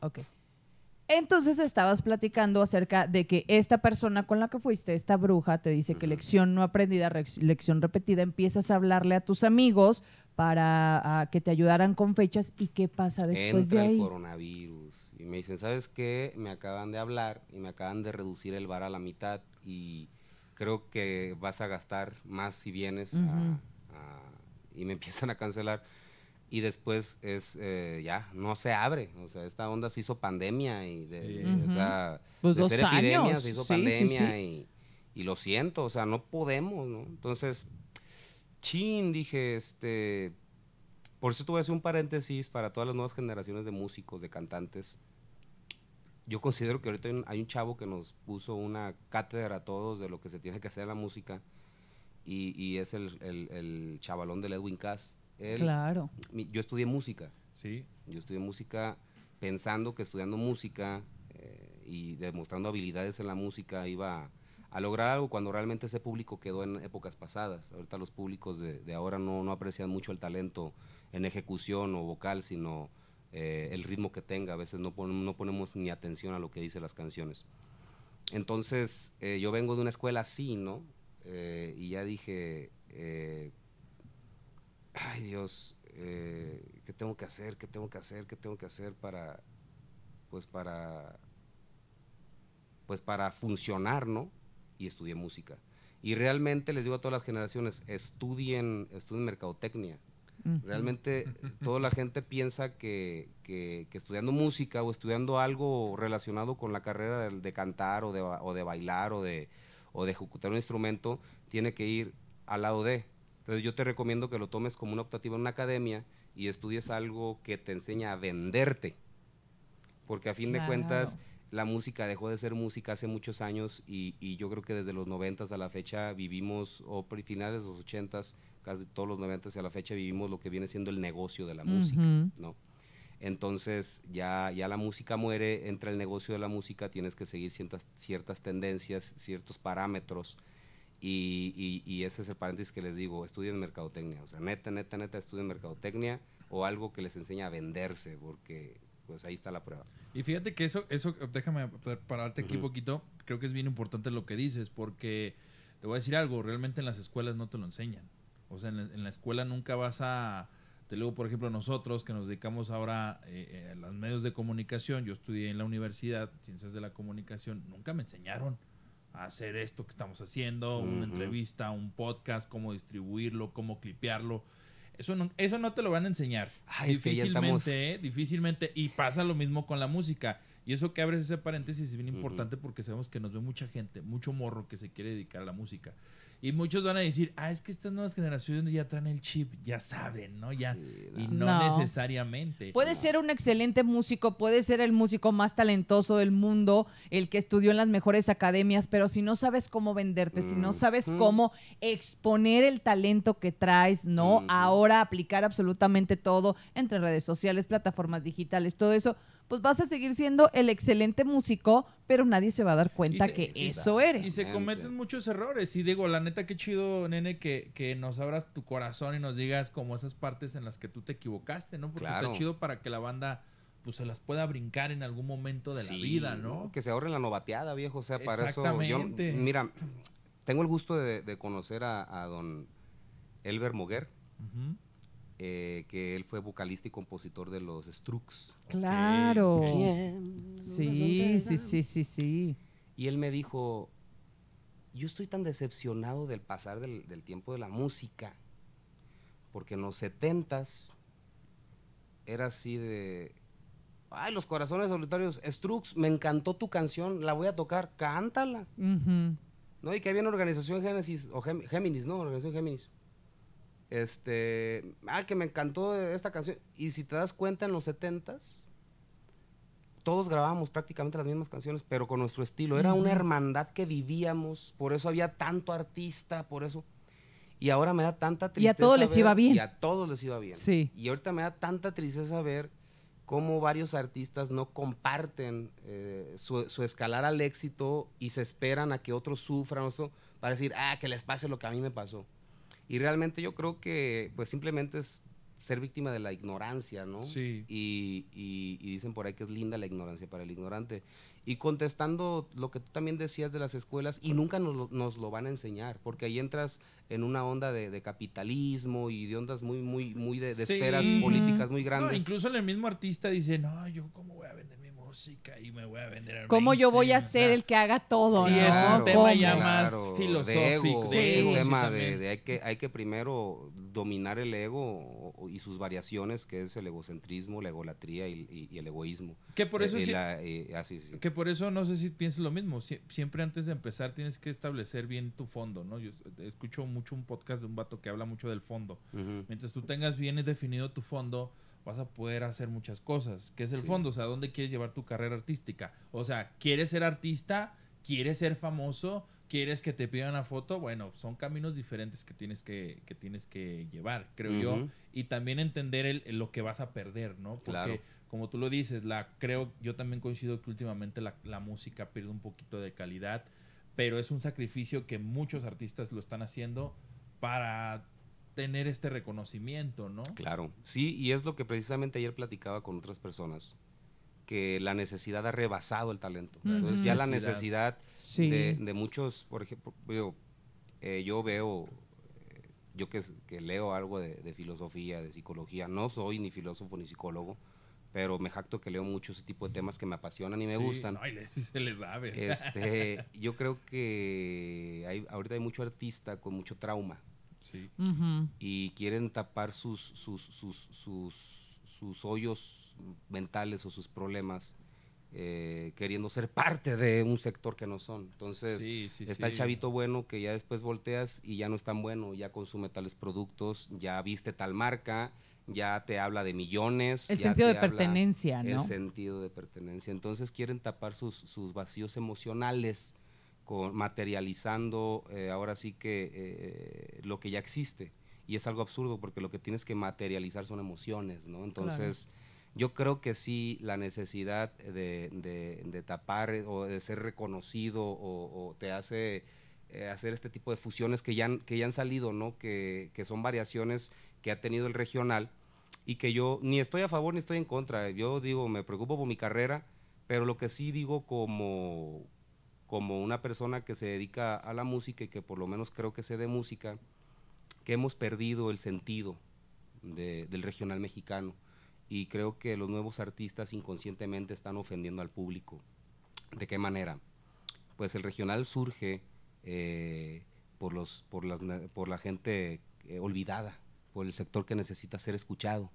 Ok. Entonces estabas platicando acerca de que esta persona con la que fuiste, esta bruja, te dice que lección no aprendida, lección repetida, empiezas a hablarle a tus amigos para que te ayudaran con fechas y qué pasa después de ahí. el coronavirus y me dicen, ¿sabes qué? Me acaban de hablar y me acaban de reducir el bar a la mitad y creo que vas a gastar más si vienes y me empiezan a cancelar y después es eh, ya no se abre o sea esta onda se hizo pandemia y de, pues ser años. se hizo pandemia y, y, lo siento o sea no podemos entonces chin dije este por eso hacer un paréntesis para todas las nuevas generaciones de músicos de cantantes yo considero que ahorita hay un, chavo que nos puso una cátedra a todos de lo que se tiene que hacer en la música y, y es el, el, el chavalón del Edwin Cass claro. yo estudié música. Sí. Yo estudié música pensando que estudiando música eh, y demostrando habilidades en la música iba a, lograr algo cuando realmente ese público quedó en épocas pasadas. Ahorita los públicos de, ahora no, aprecian mucho el talento en ejecución o vocal, sino eh, el ritmo que tenga. A veces no, no ponemos ni atención a lo que dicen las canciones. Entonces, eh, yo vengo de una escuela así, ¿no? y ya dije, ay Dios, eh, ¿qué tengo que hacer? ¿Qué tengo que hacer? ¿Qué tengo que hacer para, pues para, pues para funcionar, ¿no? Y estudié música. Y realmente les digo a todas las generaciones, estudien, estudien mercadotecnia. Realmente toda la gente piensa que, que, estudiando música o estudiando algo relacionado con la carrera de, cantar o de, o de bailar o de, o de ejecutar un instrumento, tiene que ir al lado de entonces yo te recomiendo que lo tomes como una optativa en una academia y estudies algo que te enseña a venderte. Porque a fin de cuentas la música dejó de ser música hace muchos años y, yo creo que desde los 90 a la fecha vivimos, o finales de los 80 casi todos los 90 a la fecha vivimos lo que viene siendo el negocio de la música, Entonces ya, ya la música muere, entra el negocio de la música, tienes que seguir ciertas, ciertas tendencias, ciertos parámetros y, y, ese es el paréntesis que les digo, estudien mercadotecnia, o sea, neta, neta, neta, estudien mercadotecnia o algo que les enseña a venderse, porque pues ahí está la prueba. Y fíjate que eso, eso déjame pararte aquí un poquito, creo que es bien importante lo que dices, porque te voy a decir algo, realmente en las escuelas no te lo enseñan, o sea, en la, escuela nunca vas a... Te luego, por ejemplo, nosotros que nos dedicamos ahora eh, eh, a los medios de comunicación, yo estudié en la universidad, ciencias de la comunicación, nunca me enseñaron hacer esto que estamos haciendo, una entrevista, un podcast, cómo distribuirlo, cómo clipearlo. Eso no, eso no te lo van a enseñar. Ah, difícilmente, ¿eh? difícilmente. Y pasa lo mismo con la música. Y eso que abres ese paréntesis es bien importante porque sabemos que nos ve mucha gente, mucho morro que se quiere dedicar a la música. Y muchos van a decir, ah, es que estas nuevas generaciones ya traen el chip, ya saben, ¿no? Ya. y no, necesariamente. Puede ser un excelente músico, puede ser el músico más talentoso del mundo, el que estudió en las mejores academias, pero si no sabes cómo venderte, si no mm. sabes mm. cómo exponer el talento que traes, ¿no? Mm-hmm. Ahora aplicar absolutamente todo entre redes sociales, plataformas digitales, todo eso pues vas a seguir siendo el excelente músico, pero nadie se va a dar cuenta que eso eres. Y se ah, cometen muchos errores. Y digo, la neta, qué chido, nene, que, nos abras tu corazón y nos digas como esas partes en las que tú te equivocaste, ¿no? Porque está chido para que la banda pues se las pueda brincar en algún momento de la vida, ¿no? Que se ahorren la novateada, viejo. O sea, para eso. Yo, mira, tengo el gusto de, conocer a, don Elber Moguer. Eh, que él fue vocalista y compositor de los Strux. Claro. Sí, sí, sí, sí, sí. Y él me dijo, yo estoy tan decepcionado del pasar del, tiempo de la música, porque en los setentas era así de, ay, los corazones solitarios, Strux, me encantó tu canción, la voy a tocar, cántala. ¿No? Y que había una organización Génesis, o Géminis, ¿no? Organización Géminis este, ah, que me encantó esta canción. Y si te das cuenta, en los 70s, todos grabábamos prácticamente las mismas canciones, pero con nuestro estilo. Era una hermandad que vivíamos, por eso había tanto artista, por eso. Y ahora me da tanta tristeza. Y a todos les iba bien. Y a todos les iba bien. Sí. Y ahorita me da tanta tristeza ver cómo varios artistas no comparten eh, su, escalar al éxito y se esperan a que otros sufran, o para decir, ah, que les pase lo que a mí me pasó. Y realmente yo creo que pues simplemente es ser víctima de la ignorancia, ¿no? Sí. Y, y, dicen por ahí que es linda la ignorancia para el ignorante. Y contestando lo que tú también decías de las escuelas, y nunca nos lo, van a enseñar, porque ahí entras en una onda de, capitalismo y de ondas muy, muy, muy de, esferas políticas muy grandes. incluso el mismo artista dice, no, yo cómo voy a vender y me voy a vender ¿Cómo yo voy a ser el que haga todo? Sí, es un tema ya más filosófico. tema de, hay, que, hay que primero dominar el ego y sus variaciones, que es el egocentrismo, la egolatría y, el egoísmo. Que por, eh, eso, eh, eh, ah, que por eso no sé si piensas lo mismo. siempre antes de empezar tienes que establecer bien tu fondo, ¿no? Yo escucho mucho un podcast de un vato que habla mucho del fondo. Mientras tú tengas bien definido tu fondo, vas a poder hacer muchas cosas. que es el fondo? O sea, ¿dónde quieres llevar tu carrera artística? O sea, ¿quieres ser artista? ¿Quieres ser famoso? ¿Quieres que te pidan una foto? Bueno, son caminos diferentes que tienes que, tienes que llevar, creo yo. Y también entender el, lo que vas a perder, ¿no? Porque, como tú lo dices, la, creo, yo también coincido que últimamente la, la música pierde un poquito de calidad, pero es un sacrificio que muchos artistas lo están haciendo para tener este reconocimiento, ¿no? Claro, sí, y es lo que precisamente ayer platicaba con otras personas, que la necesidad ha rebasado el talento. ya la necesidad de, muchos, por ejemplo, eh, yo, veo, eh, yo que, leo algo de, filosofía, de psicología, no soy ni filósofo ni psicólogo, pero me jacto que leo mucho ese tipo de temas que me apasionan y me gustan. No, se les sabe. Este, yo creo que hay, ahorita hay mucho artista con mucho trauma y quieren tapar sus sus, hoyos mentales o sus problemas. Eh, queriendo ser parte de un sector que no son. Entonces, está el chavito bueno que ya después volteas y ya no es tan bueno, ya consume tales productos, ya viste tal marca, ya te habla de millones. El sentido de pertenencia, ¿no? El sentido de pertenencia. Entonces quieren tapar sus, sus vacíos emocionales materializando eh, ahora sí que eh, lo que ya existe. Y es algo absurdo porque lo que tienes que materializar son emociones, ¿no? Entonces, yo creo que sí, la necesidad de, tapar eh, o de ser reconocido o, te hace hacer este tipo de fusiones que ya han, que ya han salido, ¿no? Que, que son variaciones que ha tenido el regional y que yo ni estoy a favor ni estoy en contra. Yo digo, me preocupo por mi carrera, pero lo que sí digo como, como una persona que se dedica a la música y que por lo menos creo que sé de música, que hemos perdido el sentido del regional mexicano y creo que los nuevos artistas inconscientemente están ofendiendo al público. ¿De qué manera? Pues el regional surge eh, por, la gente eh, olvidada, por el sector que necesita ser escuchado.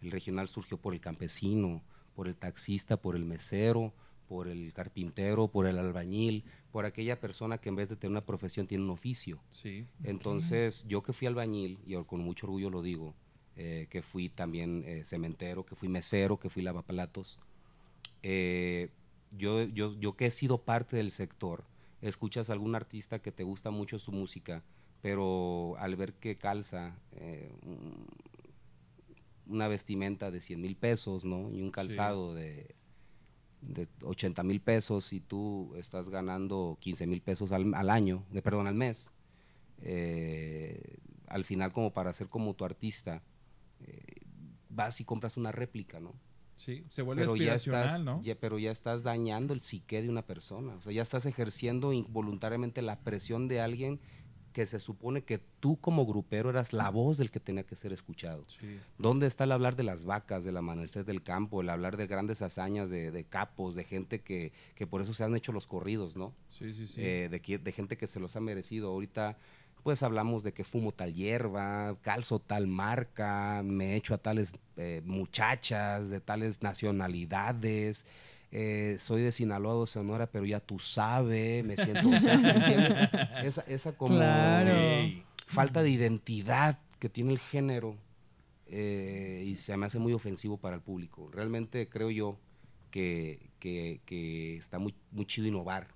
El regional surgió por el campesino, por el taxista, por el mesero, por el carpintero, por el albañil, por aquella persona que en vez de tener una profesión tiene un oficio. Sí. Entonces, yo que fui albañil, y con mucho orgullo lo digo, eh, que fui también eh, cementero, que fui mesero, que fui lavaplatos, eh, yo, yo, yo que he sido parte del sector, escuchas a algún artista que te gusta mucho su música, pero al ver que calza una vestimenta de 100 mil pesos, ¿no? Y un calzado de de 80 mil pesos y tú estás ganando 15 mil pesos al, año, de, perdón, al mes, eh, al final como para ser como tu artista, eh, vas y compras una réplica, ¿no? Sí, se vuelve pero ya estás, ¿no? pero ya estás dañando el psique de una persona, o sea, ya estás ejerciendo involuntariamente la presión de alguien que se supone que tú como grupero eras la voz del que tenía que ser escuchado. ¿Dónde está el hablar de las vacas, del amanecer del campo, el hablar de grandes hazañas de, capos, de gente que, por eso se han hecho los corridos, ¿no? Sí, sí, sí. Eh, de, gente que se los ha merecido. Ahorita pues hablamos de que fumo tal hierba, calzo tal marca, me echo a tales eh, muchachas de tales nacionalidades. Eh, soy de Sinaloa, de Sonora, pero ya tú sabes, me siento... esa, como falta de identidad que tiene el género eh, y se me hace muy ofensivo para el público. Realmente creo yo que, que está muy, muy chido innovar,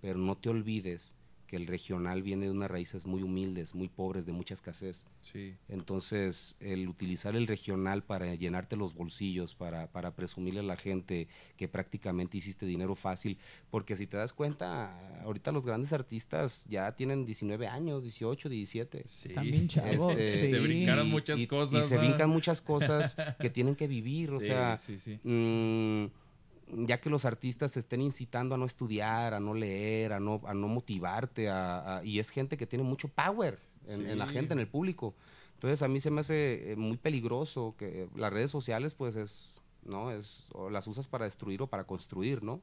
pero no te olvides que el regional viene de unas raíces muy humildes, muy pobres, de mucha escasez. Sí. Entonces, el utilizar el regional para llenarte los bolsillos, para, para presumirle a la gente que prácticamente hiciste dinero fácil, porque si te das cuenta, ahorita los grandes artistas ya tienen 19 años, 18, 17. Sí. Están bien este, chavos. Se brincaron muchas cosas. Y, se brincan muchas cosas que tienen que vivir, o sea... Sí, mm, ya que los artistas se estén incitando a no estudiar, a no leer, a no, no motivarte, y es gente que tiene mucho power en, la gente, en el público. Entonces a mí se me hace eh, muy peligroso que las redes sociales pues es, ¿no? Es, las usas para destruir o para construir, ¿no?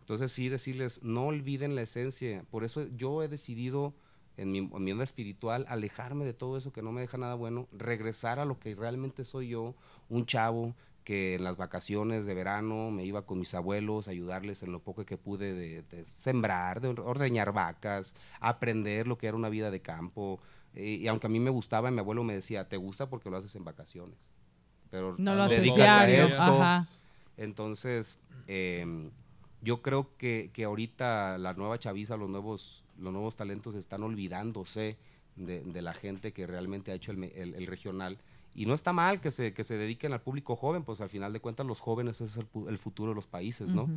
Entonces sí decirles, no olviden la esencia. Por eso yo he decidido en mi, en mi onda espiritual alejarme de todo eso que no me deja nada bueno, regresar a lo que realmente soy yo, un chavo que en las vacaciones de verano me iba con mis abuelos a ayudarles en lo poco que pude de, sembrar, de ordeñar vacas, aprender lo que era una vida de campo. Eh, y, aunque a mí me gustaba, mi abuelo me decía, te gusta porque lo haces en vacaciones. Pero no lo haces Entonces, em, yo creo que, ahorita la nueva chaviza, los nuevos, los nuevos talentos están olvidándose de, la gente que realmente ha hecho el regional y no está mal que se, se dediquen al público joven, pues al final de cuentas los jóvenes es el, futuro de los países, ¿no?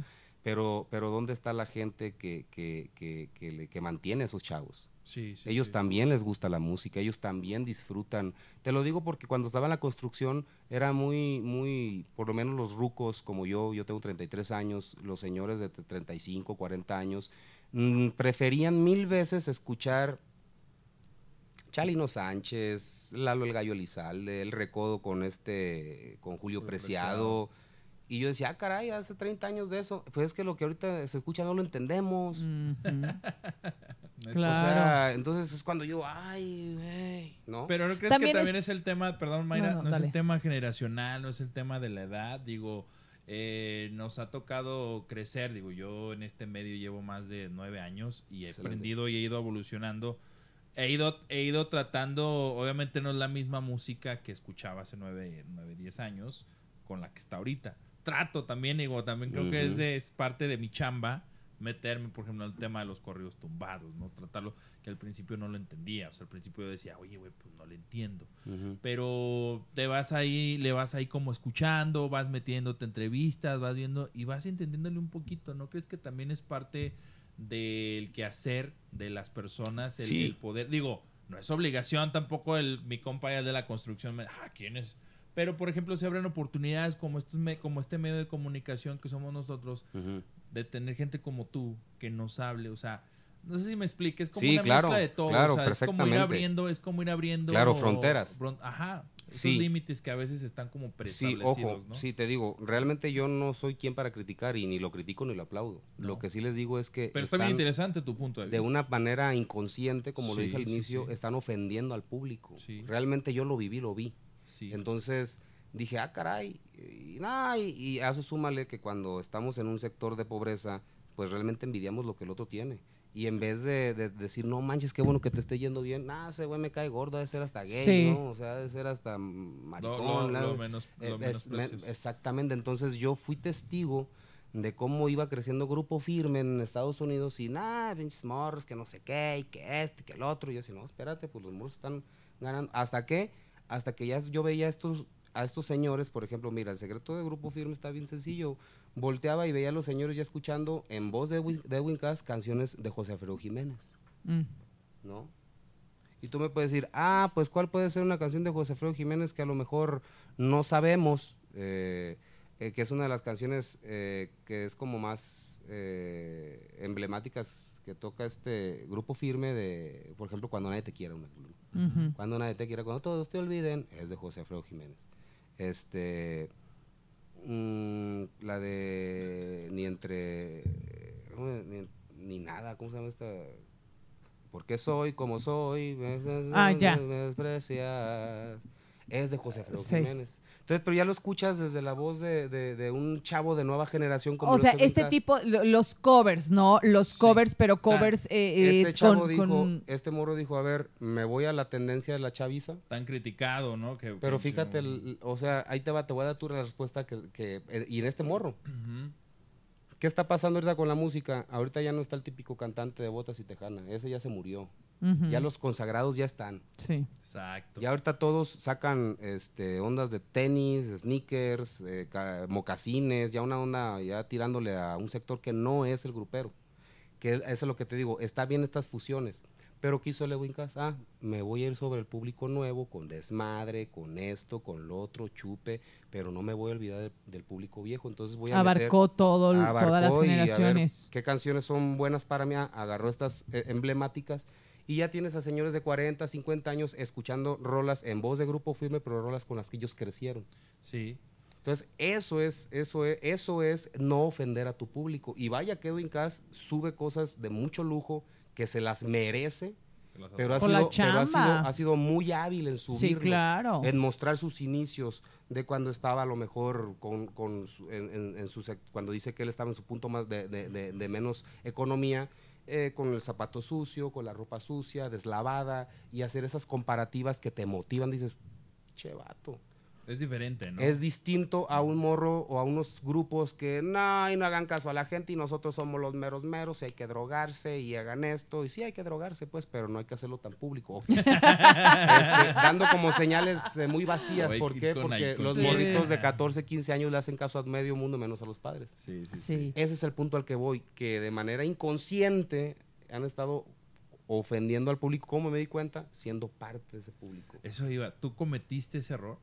pero, pero ¿dónde está la gente que, que, mantiene a esos chavos? Sí, sí, ellos también les gusta la música, ellos también disfrutan. Te lo digo porque cuando estaba en la construcción era muy, muy, por lo menos los rucos como yo, yo tengo 33 años, los señores de 35, 40 años, mm, preferían mil veces escuchar Chalino Sánchez, Lalo el Gallo Lizalde, El Recodo con este, con Julio Preciado. Y yo decía, ah, caray, hace 30 años de eso. Pues es que lo que ahorita se escucha no lo entendemos. claro. entonces es cuando yo, ay, güey, ¿no? Pero ¿no crees que también es... el tema, perdón, Mayra, no, es el tema generacional, no es el tema de la edad, digo... Eh, nos ha tocado crecer, digo, yo en este medio llevo más de nueve años y he aprendido y he ido evolucionando he ido, he ido tratando, obviamente no es la misma música que escuchaba hace 9, 9 10 años con la que está ahorita. Trato también, digo, también creo que es, parte de mi chamba meterme, por ejemplo, al tema de los corridos tumbados, ¿no? Tratarlo, que al principio no lo entendía, o sea, al principio yo decía, oye, güey, pues no lo entiendo, pero te vas ahí, le vas ahí como escuchando, vas metiéndote entrevistas, vas viendo y vas entendiéndole un poquito, ¿no crees que también es parte del hacer de las personas, el, el poder. Digo, no es obligación tampoco el mi compañero de la construcción. Me, ah, ¿quién Pero, por ejemplo, se abren oportunidades como, estos como este medio de comunicación que somos nosotros, de tener gente como tú que nos hable. O sea, no sé si me expliques, es como una mezcla de todo. Claro, es como ir abriendo, es como ir abriendo. Claro, fronteras. ajá, son límites que a veces están como preestablecidos, sí, ojo, Sí, te digo, realmente yo no soy quien para criticar y ni lo critico ni lo aplaudo. Lo que sí les digo es que... Pero está bien interesante tu punto de vista. De una manera inconsciente, como lo dije al inicio, están ofendiendo al público. Realmente yo lo viví, lo vi. Entonces dije, ah, caray, y, nada, y, y eso súmale que cuando estamos en un sector de pobreza, pues realmente envidiamos lo que el otro tiene. Y en vez de, decir, no manches, qué bueno que te esté yendo bien, nah ese güey me cae gordo, de ser hasta gay, ¿no? O sea, de ser hasta maricón. Lo, menos, eh, exactamente, entonces yo fui testigo de cómo iba creciendo Grupo Firme en Estados Unidos y nada, pinches morros, que no sé qué, y que este, que el otro. Y yo decía, no, espérate, pues los morros están ganando. ¿Hasta qué? Hasta que ya yo veía estos, a estos señores, por ejemplo, mira, el secreto de Grupo Firme está bien sencillo volteaba y veía a los señores ya escuchando en voz de Edwin, de canciones de José Alfredo Jiménez. Mm. ¿No? Y tú me puedes decir, ah, pues cuál puede ser una canción de José Alfredo Jiménez que a lo mejor no sabemos, eh, eh, que es una de las canciones eh, que es como más emblemáticas que toca este grupo firme de, por ejemplo, Cuando nadie te quiera. Cuando nadie te quiera, cuando todos te olviden, es de José Alfredo Jiménez. Este, Mm, la de ni entre ni, nada, ¿cómo se llama esta? Porque soy como soy, me, ah, ya. me desprecias. Es de José Alfredo Jiménez pero ya lo escuchas desde la voz de, un chavo de nueva generación. Como o sea, este tipo, los covers, ¿no? Los covers, pero covers... Eh, eh, este chavo dijo, este morro dijo, a ver, me voy a la tendencia de la chaviza. Tan criticado, ¿no? pero fíjate, o sea, ahí te va, te voy a dar tu respuesta que, eh, y en este morro. ¿Qué está pasando ahorita con la música? Ahorita ya no está el típico cantante de botas y tejana, ese ya se murió. Ya los consagrados ya están. Sí. Exacto. Y ahorita todos sacan este, ondas de tenis, sneakers, eh, mocasines, ya una onda ya tirándole a un sector que no es el grupero. Que eso es lo que te digo, está bien estas fusiones. Pero ¿qué hizo Lewin Cass? Ah, me voy a ir sobre el público nuevo, con desmadre, con esto, con lo otro, chupe, pero no me voy a olvidar del público viejo. Entonces voy a Abarcó todo, todas las generaciones. ¿Qué canciones son buenas para mí? Ah, agarró estas eh, emblemáticas y ya tienes a señores de 40, 50 años escuchando rolas en voz de grupo firme, pero rolas con las que ellos crecieron. Sí. Entonces, eso es, eso eso es no ofender a tu público. Y vaya que Edwin Cass sube cosas de mucho lujo que se las merece, pero, ha sido, ha, sido, muy hábil en subirlo, sí, claro. en mostrar sus inicios de cuando estaba a lo mejor con, en, su, cuando dice que él estaba en su punto más de menos economía eh, con el zapato sucio, con la ropa sucia, deslavada, y hacer esas comparativas que te motivan, dices, che vato, es diferente, ¿no? Es distinto a un morro o a unos grupos que no, y no hagan caso a la gente y nosotros somos los meros meros y hay que drogarse y hagan esto. Y sí, hay que drogarse, pues, pero no hay que hacerlo tan público. Este, dando como señales eh, muy vacías. ¿Por qué? Porque los morritos de 14, 15 años le hacen caso a medio mundo menos a los padres. Sí, sí, sí. Ese es el punto al que voy, que de manera inconsciente han estado ofendiendo al público. ¿Cómo me di cuenta? Siendo parte de ese público. Eso iba. ¿Tú cometiste ese error?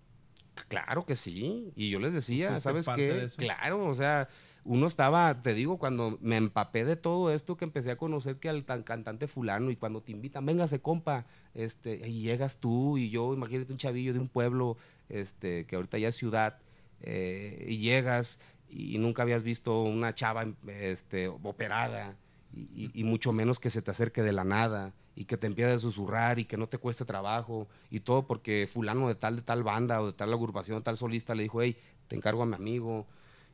Claro que sí. Y yo les decía, ¿sabes qué? Claro, o sea, uno estaba, te digo, cuando me empapé de todo esto, que empecé a conocer que al tan cantante fulano, y cuando te invitan, venga se compa, este, y llegas tú y yo, imagínate un chavillo de un pueblo, este, que ahorita ya es ciudad, eh, y llegas y nunca habías visto una chava este, operada, y, y mucho menos que se te acerque de la nada y que te empiece a susurrar y que no te cueste trabajo y todo porque fulano de tal, de tal banda o de tal agrupación, tal solista le dijo, hey, te encargo a mi amigo.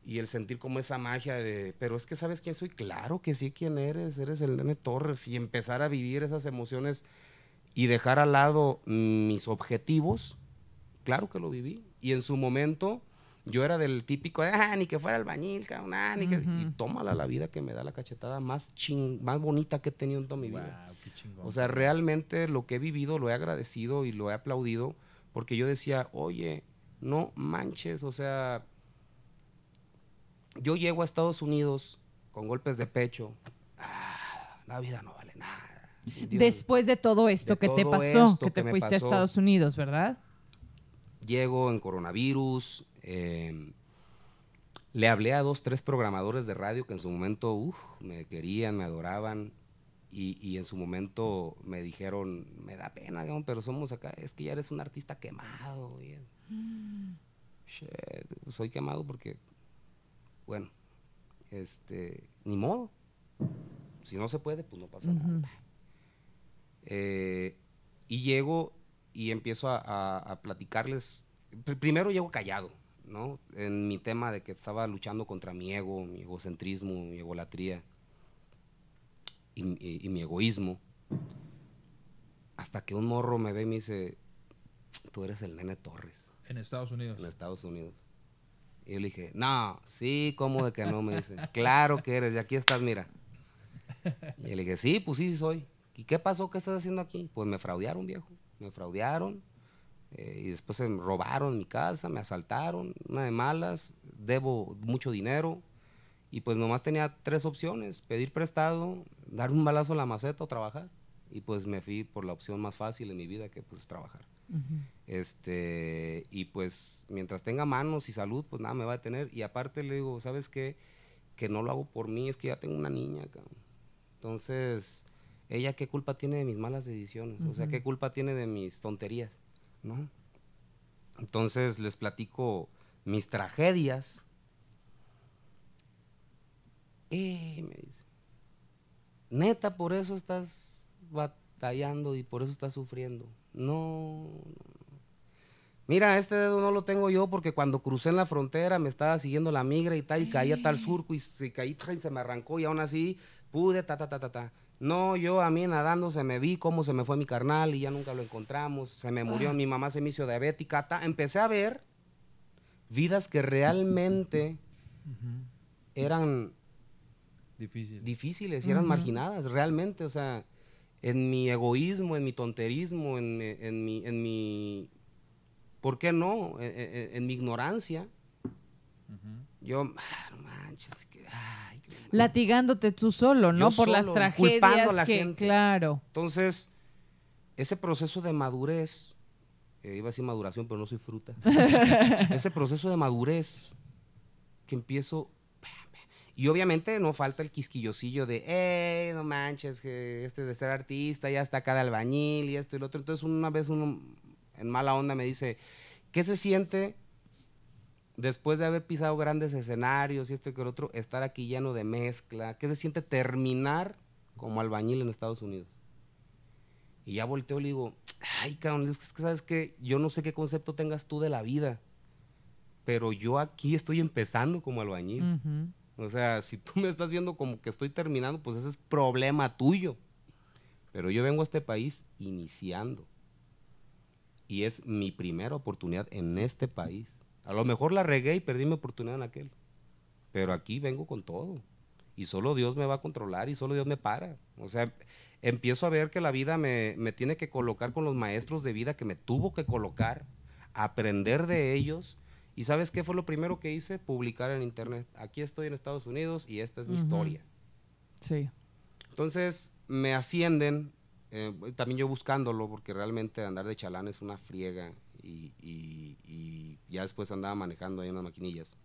Y el sentir como esa magia de, pero es que sabes quién soy, claro que sí, quién eres, eres el Nene Torres. Y empezar a vivir esas emociones y dejar al lado mis objetivos, claro que lo viví. Y en su momento yo era del típico, ah, ni que fuera albañil, cabrón, ah, ni que... Y tómala la vida que me da la cachetada más ching, más bonita que he tenido en toda mi vida. Qué chingón. O sea, realmente lo que he vivido lo he agradecido y lo he aplaudido porque yo decía, oye, no manches, o sea, yo llego a Estados Unidos con golpes de pecho, ah, la vida no vale nada. Después de todo esto que te pasó, que te fuiste a Estados Unidos, ¿verdad? Llego en coronavirus, Em, le hablé a dos, tres programadores de radio que en su momento me querían, me adoraban y, en su momento me dijeron, me da pena, pero somos acá, es que ya eres un artista quemado. Mm. soy quemado porque, bueno, este, ni modo. Si no se puede, pues no pasa nada. Eh, y llego y empiezo a platicarles. Primero llego callado ¿no? En mi tema de que estaba luchando contra mi ego, mi egocentrismo, mi egolatría y, mi egoísmo. Hasta que un morro me ve y me dice, tú eres el nene Torres. En Estados Unidos. En Estados Unidos. Y yo le dije, no, sí, ¿cómo de que no? Me dice, claro que eres, de aquí estás, mira. Y le dije, sí, pues sí, soy. ¿Y qué pasó? que estás haciendo aquí? Pues me fraudearon, viejo. Me fraudearon, eh, y después se robaron mi casa, me asaltaron, una de malas, debo mucho dinero. Y pues nomás tenía tres opciones, pedir prestado, dar un balazo a la maceta o trabajar. Y pues me fui por la opción más fácil en mi vida, que pues trabajar. este, y pues mientras tenga manos y salud, pues nada me va a detener. Y aparte le digo, ¿sabes qué? Que no lo hago por mí, es que ya tengo una niña. Entonces, ella qué culpa tiene de mis malas decisiones, o sea, qué culpa tiene de mis tonterías. ¿no? Entonces les platico mis tragedias. Eh, me dice, neta, por eso estás batallando y por eso estás sufriendo. No, Mira, este dedo no lo tengo yo porque cuando crucé en la frontera me estaba siguiendo la migra y tal, y caía tal surco y se, caí, y se me arrancó y aún así pude, ta, ta, ta, ta, ta. No, yo a mí nadando se me vi cómo se me fue mi carnal y ya nunca lo encontramos. Se me murió, ah. mi mamá se me hizo diabética. empecé a ver vidas que realmente eran difíciles y eran marginadas, realmente. O sea, en mi egoísmo, en mi tonterismo, en, mi, en mi. ¿Por qué no? E, e, e, en, mi ignorancia. Yo, ah, manches, que. Ah, latigándote tú solo, ¿no? Por las tragedias a la que, gente. claro. Entonces, ese proceso de madurez, eh, iba a decir maduración, pero no soy fruta. ese proceso de madurez que empiezo y obviamente no falta el quisquillocillo de, ¡Ey, no manches, que este de ser artista ya está cada albañil y esto y lo otro. Entonces una vez uno en mala onda me dice, ¿qué se siente después de haber pisado grandes escenarios y esto y que el otro, estar aquí lleno de mezcla? ¿Qué se siente terminar como albañil en Estados Unidos? Y ya volteo y le digo, ay, cabrón, es que sabes que yo no sé qué concepto tengas tú de la vida, pero yo aquí estoy empezando como albañil. O sea, si tú me estás viendo como que estoy terminando, pues ese es problema tuyo. Pero yo vengo a este país iniciando. Y es mi primera oportunidad en este país. A lo mejor la regué y perdí mi oportunidad en aquel. Pero aquí vengo con todo. Y solo Dios me va a controlar y solo Dios me para. O sea, empiezo a ver que la vida me, tiene que colocar con los maestros de vida que me tuvo que colocar, aprender de ellos. ¿Y sabes qué fue lo primero que hice? Publicar en internet. Aquí estoy en Estados Unidos y esta es mi historia. Sí. Entonces me ascienden, eh, también yo buscándolo, porque realmente andar de chalán es una friega y, ya después andaba manejando ahí unas maquinillas.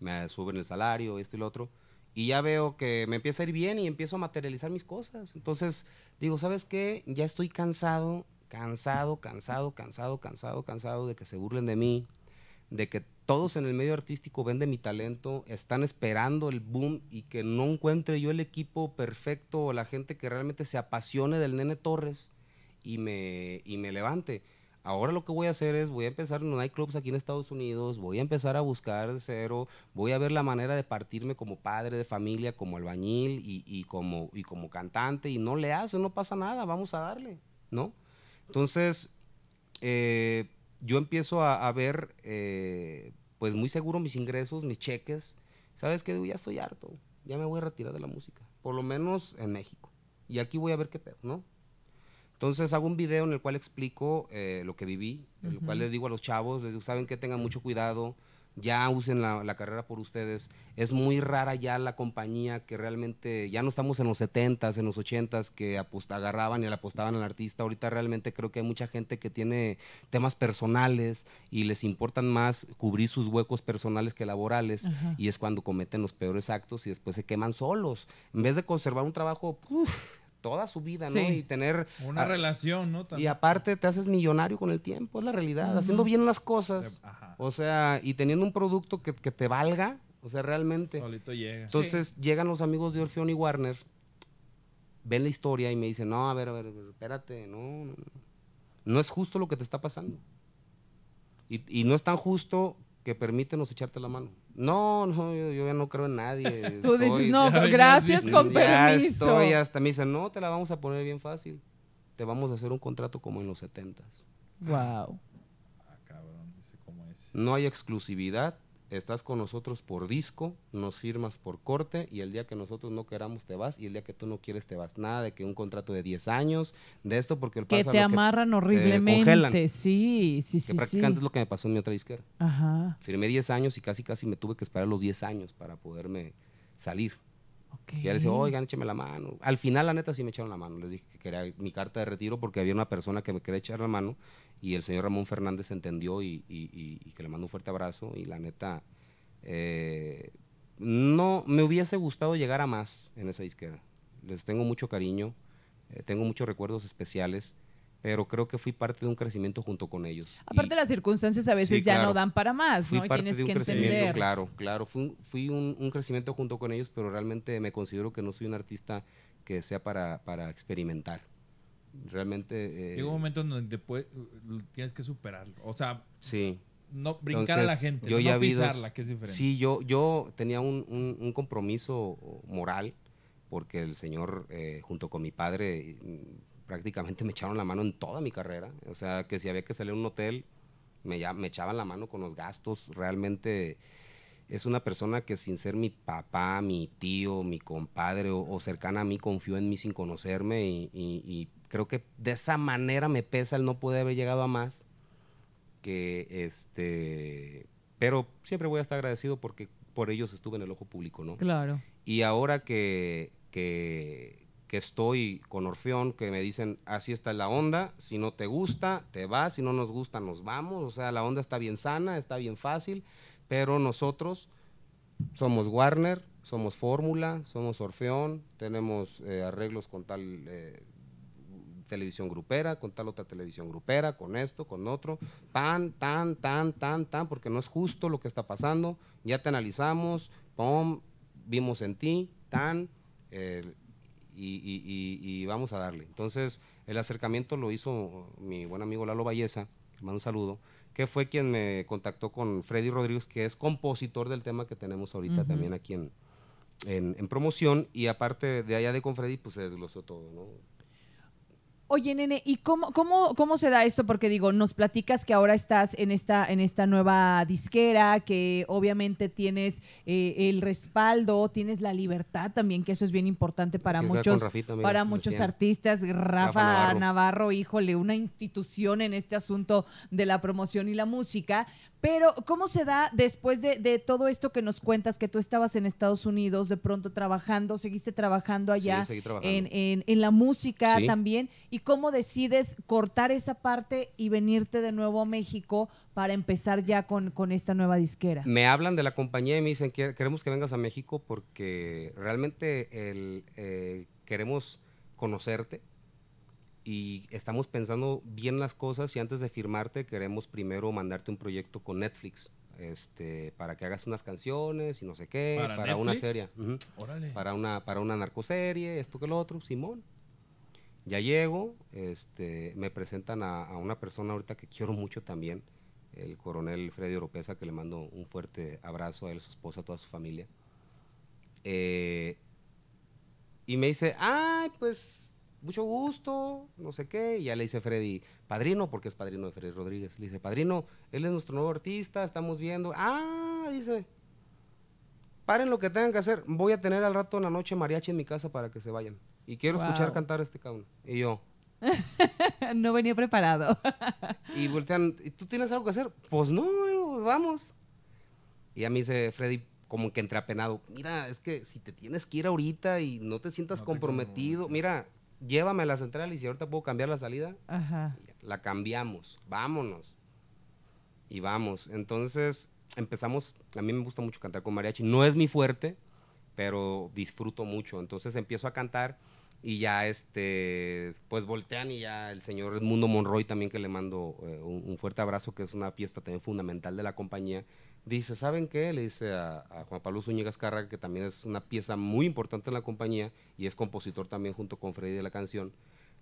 Me suben el salario, esto y lo otro y ya veo que me empieza a ir bien y empiezo a materializar mis cosas. Entonces digo, ¿sabes qué? Ya estoy cansado, cansado, cansado, cansado, cansado, cansado de que se burlen de mí, de que todos en el medio artístico ven de mi talento, están esperando el boom y que no encuentre yo el equipo perfecto o la gente que realmente se apasione del nene Torres y me levante. Ahora lo que voy a hacer es, voy a empezar en clubs aquí en Estados Unidos, voy a empezar a buscar de cero, voy a ver la manera de partirme como padre de familia, como albañil y, y, como, y como cantante, y no le hace, no pasa nada, vamos a darle, ¿no? Entonces, eh, yo empiezo a, ver, eh, pues muy seguro mis ingresos, mis cheques, ¿sabes qué? Ya estoy harto, ya me voy a retirar de la música, por lo menos en México, y aquí voy a ver qué pedo, ¿no? Entonces hago un video en el cual explico eh, lo que viví, en el cual les digo a los chavos, les digo, saben que tengan mucho cuidado, ya usen la, carrera por ustedes. Es muy rara ya la compañía que realmente, ya no estamos en los 70s, en los 80s, que agarraban y le apostaban al artista. Ahorita realmente creo que hay mucha gente que tiene temas personales y les importan más cubrir sus huecos personales que laborales y es cuando cometen los peores actos y después se queman solos. En vez de conservar un trabajo toda su vida, ¿no? Y tener... Una ah, relación, ¿no? Y aparte te haces millonario con el tiempo, es la realidad, haciendo bien las cosas, o sea, y teniendo un producto que, te valga, o sea, realmente. Solito llega. Entonces llegan los amigos de Orfeón y Warner, ven la historia y me dicen, no, a ver, a ver, espérate, no, no, no es justo lo que te está pasando. Y, y no es tan justo que permítenos echarte la mano. No, no, yo, ya no creo en nadie. Tú dices, no, gracias, con ya permiso. Estoy hasta me dicen, no, te la vamos a poner bien fácil. Te vamos a hacer un contrato como en los 70s. Wow. Ah, cabrón, dice cómo es. No hay exclusividad, estás con nosotros por disco, nos firmas por corte y el día que nosotros no queramos te vas y el día que tú no quieres te vas. Nada de que un contrato de 10 años, de esto porque el Que te amarran amarran eh, que, horriblemente, congelan. sí, sí, sí. prácticamente es lo que me pasó en mi otra disquera. Ajá. Firmé 10 años y casi casi me tuve que esperar los 10 años para poderme salir. Okay. Y ya les oigan, écheme la mano. Al final, la neta, sí me echaron la mano. Les dije que quería mi carta de retiro porque había una persona que me quería echar la mano y el señor Ramón Fernández entendió y, que le mandó un fuerte abrazo y la neta, eh, no me hubiese gustado llegar a más en esa disquera. Les tengo mucho cariño, eh, tengo muchos recuerdos especiales pero creo que fui parte de un crecimiento junto con ellos. Aparte de las circunstancias a veces ya no dan para más, fui ¿no? un crecimiento, claro, claro, fui, un, crecimiento junto con ellos, pero realmente me considero que no soy un artista que sea para experimentar. Realmente... Eh, un momento donde después tienes que superarlo. O sea... Sí. No, brincar a la gente, no pisarla, que es diferente. Sí, yo, yo tenía un, un, compromiso moral porque el Señor, eh, junto con mi padre, mm, prácticamente me echaron la mano en toda mi carrera. O sea, que si había que salir a un hotel, me, me echaban la mano con los gastos. Realmente es una persona que sin ser mi papá, mi tío, mi compadre o, cercana a mí, confió en mí sin conocerme y, y creo que de esa manera me pesa el no poder haber llegado a más. Que este, pero siempre voy a estar agradecido porque por ellos estuve en el ojo público, ¿no? Claro. Y ahora que, que, estoy con Orfeón, que me dicen, así está la onda, si no te gusta, te vas, si no nos gusta, nos vamos. O sea, la onda está bien sana, está bien fácil, pero nosotros somos Warner, somos Fórmula, somos Orfeón, tenemos eh, arreglos con tal eh, televisión grupera, con tal otra televisión grupera, con esto, con otro, pan, tan, tan, tan, tan, porque no es justo lo que está pasando, ya te analizamos, pom, vimos en ti, tan, eh, y, vamos a darle. Entonces, el acercamiento lo hizo mi buen amigo Lalo Valleza, le un saludo, que fue quien me contactó con Freddy Rodríguez, que es compositor del tema que tenemos ahorita también aquí en, promoción y aparte de allá de con Freddy, pues se desglosó todo, ¿no? Oye, nene, ¿y cómo, cómo, cómo se da esto? Porque digo, nos platicas que ahora estás en esta, en esta nueva disquera, que obviamente tienes eh, el respaldo, tienes la libertad también, que eso es bien importante para muchos, para muchos artistas. Rafa, Navarro. híjole, una institución en este asunto de la promoción y la música. Pero, ¿cómo se da después de, todo esto que nos cuentas, que tú estabas en Estados Unidos, de pronto trabajando, seguiste trabajando allá En, en, en, la música también? ¿Y cómo decides cortar esa parte y venirte de nuevo a México para empezar ya con, con esta nueva disquera? Me hablan de la compañía y me dicen, queremos que vengas a México porque realmente el, eh, queremos conocerte y estamos pensando bien las cosas y antes de firmarte queremos primero mandarte un proyecto con Netflix. Este, para que hagas unas canciones y no sé qué, para, una serie, para una para una narcoserie, esto que lo otro, Simón. Ya llego, este, me presentan a, una persona ahorita que quiero mucho también, el coronel Freddy Oropesa, que le mando un fuerte abrazo a él, a su esposa, a toda su familia. Eh, y me dice, ay, pues, mucho gusto, no sé qué. Y ya le dice Freddy, padrino, porque es padrino de Freddy Rodríguez. Le dice, padrino, él es nuestro nuevo artista, estamos viendo. Ah, dice, paren lo que tengan que hacer, voy a tener al rato en la noche mariachi en mi casa para que se vayan y quiero escuchar cantar este cabrón. Y yo. no venía preparado. y voltean, tú tienes algo que hacer? Pues no, pues vamos. Y a mí dice Freddy, como que entre apenado mira, es que si te tienes que ir ahorita y no te sientas comprometido, mira, llévame a la central y si ahorita puedo cambiar la salida, la cambiamos, vámonos. Y vamos. Entonces empezamos, a mí me gusta mucho cantar con mariachi, no es mi fuerte, pero disfruto mucho. Entonces empiezo a cantar y ya, este, pues voltean y ya el señor Edmundo Monroy también que le mando eh, un, fuerte abrazo, que es una pieza también fundamental de la compañía, dice, ¿saben qué? Le dice a, Juan Pablo Zúñiga Escarra, que también es una pieza muy importante en la compañía y es compositor también junto con Freddy de la canción.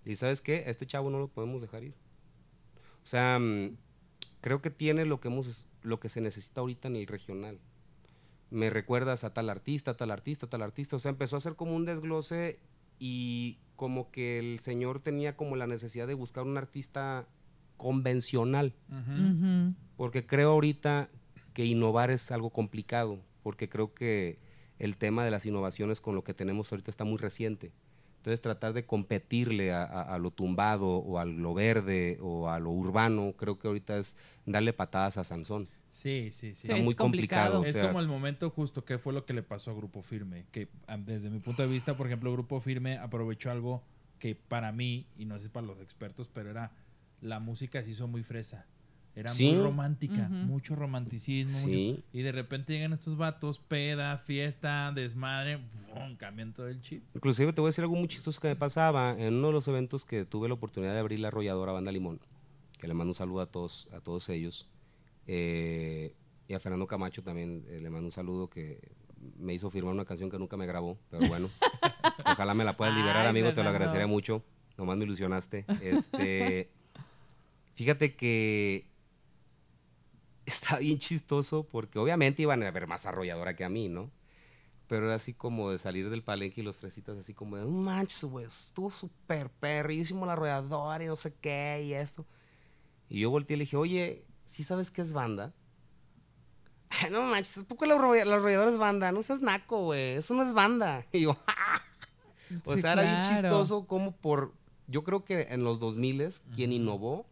Y ¿sabes qué? este chavo no lo podemos dejar ir. O sea, mm, creo que tiene lo que, hemos, lo que se necesita ahorita en el regional. Me recuerdas a tal artista, tal artista, tal artista. O sea, empezó a hacer como un desglose y como que el señor tenía como la necesidad de buscar un artista convencional, porque creo ahorita que innovar es algo complicado, porque creo que el tema de las innovaciones con lo que tenemos ahorita está muy reciente. Entonces tratar de competirle a, a, lo tumbado o a lo verde o a lo urbano, creo que ahorita es darle patadas a Sansón. Sí, sí, sí. Es muy es complicado. es como el momento justo que fue lo que le pasó a Grupo Firme. Que desde mi punto de vista, por ejemplo, Grupo Firme aprovechó algo que para mí, y no sé para los expertos, pero era la música se hizo muy fresa. Era muy romántica, mucho romanticismo. y de repente llegan estos vatos, peda, fiesta, desmadre, boom, cambian todo chip. Inclusive te voy a decir algo muy chistoso que me pasaba en uno de los eventos que tuve la oportunidad de abrir la arrolladora Banda Limón, que le mando un saludo a todos, a todos ellos eh, y a Fernando Camacho también eh, le mando un saludo que me hizo firmar una canción que nunca me grabó, pero bueno, ojalá me la puedas liberar, amigo, te lo agradecería mucho. Nomás me ilusionaste. Este, fíjate que está bien chistoso porque obviamente iban a haber más arrolladora que a mí, ¿no? Pero era así como de salir del palenque y los fresitas así como de, manches, güey, estuvo súper perrísimo la arrolladora y no sé qué y eso. Y yo volteé y le dije, oye, ¿sí sabes qué es banda? no manches, ¿por qué la arrolladora es banda? No seas naco, güey. Eso no es banda. Y yo, ah". O sea, era bien chistoso como por... Yo creo que en los 2000 miles quien innovó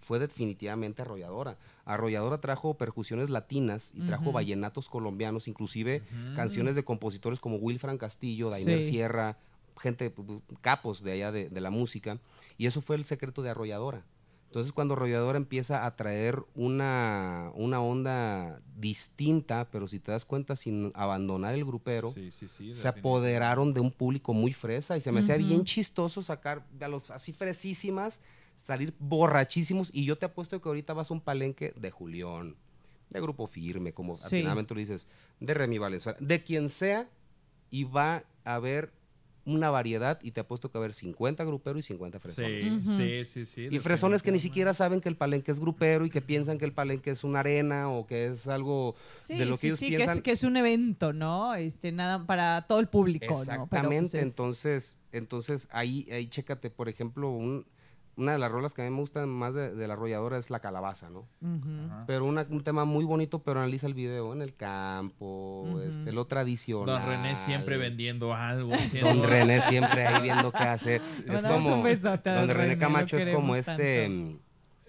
fue definitivamente Arrolladora. Arrolladora trajo percusiones latinas y trajo vallenatos colombianos, inclusive canciones de compositores como Wilfran Castillo, Dainer Sierra, gente, pues, pues, capos de allá de la música. Y eso fue el secreto de Arrolladora entonces cuando Rolladora empieza a traer una, una onda distinta, pero si te das cuenta, sin abandonar el grupero, se apoderaron de un público muy fresa y se me hacía bien chistoso sacar a los así fresísimas, salir borrachísimos y yo te apuesto que ahorita vas a un palenque de Julión, de Grupo Firme, como finalmente tú dices, de Remy Valenzuela, de quien sea y va a haber una variedad y te apuesto que a haber 50 gruperos y 50 fresones. Sí, sí, sí, Y fresones que ni siquiera saben que el palenque es grupero y que piensan que el palenque es una arena o que es algo de lo que sí, piensan sí, Que es, que es un evento, ¿no? Este, nada para todo el público, Exactamente, ¿no? Pues, Exactamente, entonces, entonces ahí, ahí chécate, por ejemplo, un una de las rolas que a mí me gustan más de, la arrolladora es La Calabaza, ¿no? Pero un tema muy bonito, pero analiza el video en el campo, este, lo tradicional. Don René siempre vendiendo algo. Don René siempre ahí viendo qué hacer. es como, don, René, Camacho es como este... Mm,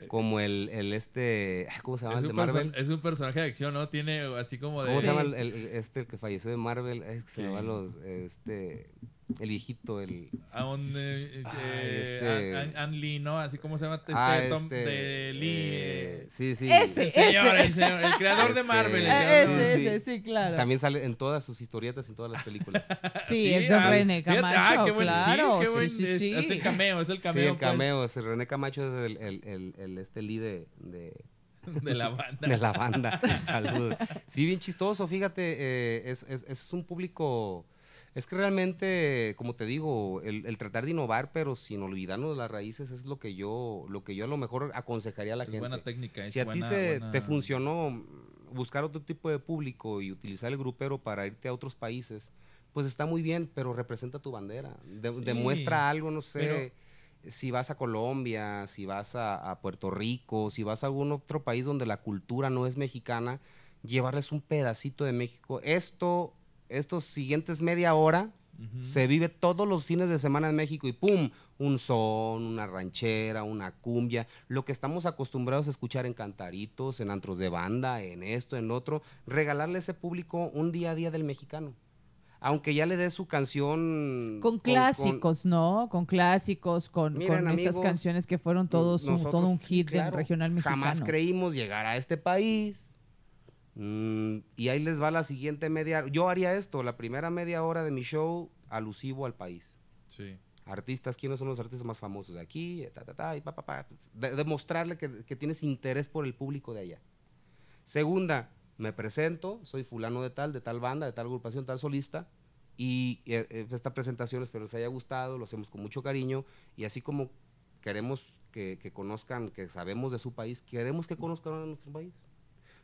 como el, este, ¿cómo se llama? Es de Marvel? es un personaje de acción, ¿no? Tiene así como de... ¿Cómo se llama el, este que falleció de Marvel? se llama los, este, el viejito, el. A donde. Eh, eh, ah, este Lee, ¿no? Así como se llama este, ah, Tom este, de eh, Lee. sí, sí. Ese, el señor, El, creador de este, Marvel. Ah, ese, sí, ese, sí, claro. También sale en todas sus historietas, en todas las películas. sí, es ah, René Camacho. Ah, qué buen, claro. Sí, qué buen, sí, sí, es, el cameo, es el cameo. Sí, el pues. cameo. Pues. Es René Camacho es el, el, el Lee de, de la banda. De la banda. Saludos. Sí, bien chistoso, fíjate, es, es, un público es que realmente, como te digo, el, tratar de innovar, pero sin olvidarnos de las raíces, es lo que yo, lo que yo a lo mejor aconsejaría a la es gente. Buena técnica, Si a ti se, te funcionó buscar otro tipo de público y utilizar el grupero para irte a otros países, pues está muy bien, pero representa tu bandera. demuestra algo, no sé. si vas a Colombia, si vas a, a, Puerto Rico, si vas a algún otro país donde la cultura no es mexicana, llevarles un pedacito de México. Esto estos siguientes media hora se vive todos los fines de semana en México y ¡pum! Un son, una ranchera, una cumbia, lo que estamos acostumbrados a escuchar en cantaritos, en antros de banda, en esto, en otro, regalarle a ese público un día a día del mexicano aunque ya le dé su canción. Con clásicos, ¿no? Con clásicos, con, estas canciones que fueron todos un, todo un hit del regional mexicano. Jamás creímos llegar a este país Mm, y ahí les va la siguiente media. Yo haría esto, la primera media hora de mi show alusivo al país. Sí. Artistas, ¿quiénes son los artistas más famosos de aquí? Eh, y pa, pa, demostrarle que, tienes interés por el público de allá. Segunda, me presento, soy fulano de tal, de tal banda, de tal agrupación, tal solista. Y eh, eh, esta presentación espero les haya gustado, lo hacemos con mucho cariño. Y así como queremos que, que conozcan, que sabemos de su país, queremos que conozcan nuestro país.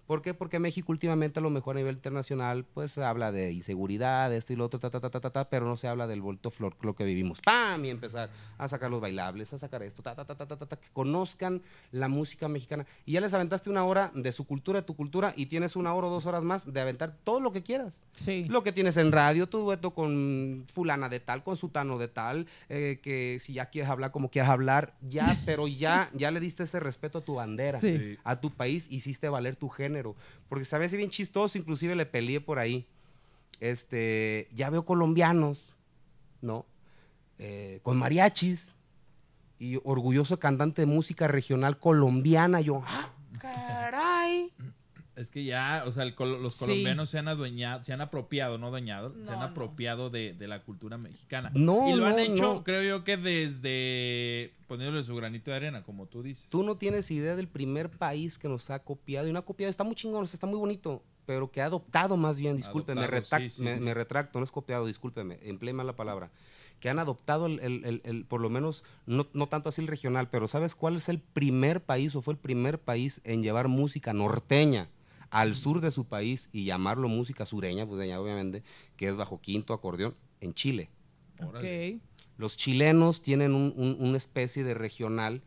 ¿Por qué? Porque México últimamente a lo mejor a nivel internacional pues se habla de inseguridad, de esto y lo otro, ta, ta, ta, ta, pero no se habla del volto flor, lo que vivimos. ¡Pam! Y empezar a sacar los bailables, a sacar esto, ta, ta, ta, ta, ta, que conozcan la música mexicana. Y ya les aventaste una hora de su cultura, de tu cultura, y tienes una hora o dos horas más de aventar todo lo que quieras. Sí. Lo que tienes en radio, tu dueto con fulana de tal, con sutano de tal, que si ya quieres hablar como quieras hablar, ya, pero ya, ya le diste ese respeto a tu bandera, a tu país, hiciste valer tu género porque se me bien chistoso, inclusive le peleé por ahí. Este, ya veo colombianos, ¿no? Eh, con mariachis y orgulloso cantante de música regional colombiana. Yo, ¡ah, caray! Es que ya, o sea, los colombianos se han adueñado, se han apropiado, no adueñado, se han apropiado de, la cultura mexicana. y lo han hecho, creo yo, que desde poniéndole su granito de arena, como tú dices. Tú no tienes idea del primer país que nos ha copiado. Y no ha copiado, está muy chingón, está muy bonito, pero que ha adoptado más bien, discúlpeme, me, retracto, no es copiado, discúlpeme, empleé mal la palabra que han adoptado por lo menos, no, no, tanto así el regional, pero ¿sabes cuál es el primer país o fue el primer país en llevar música norteña al sur de su país y llamarlo música sureña, pues obviamente, que es bajo quinto acordeón, en Chile. Los chilenos tienen un, una especie de regional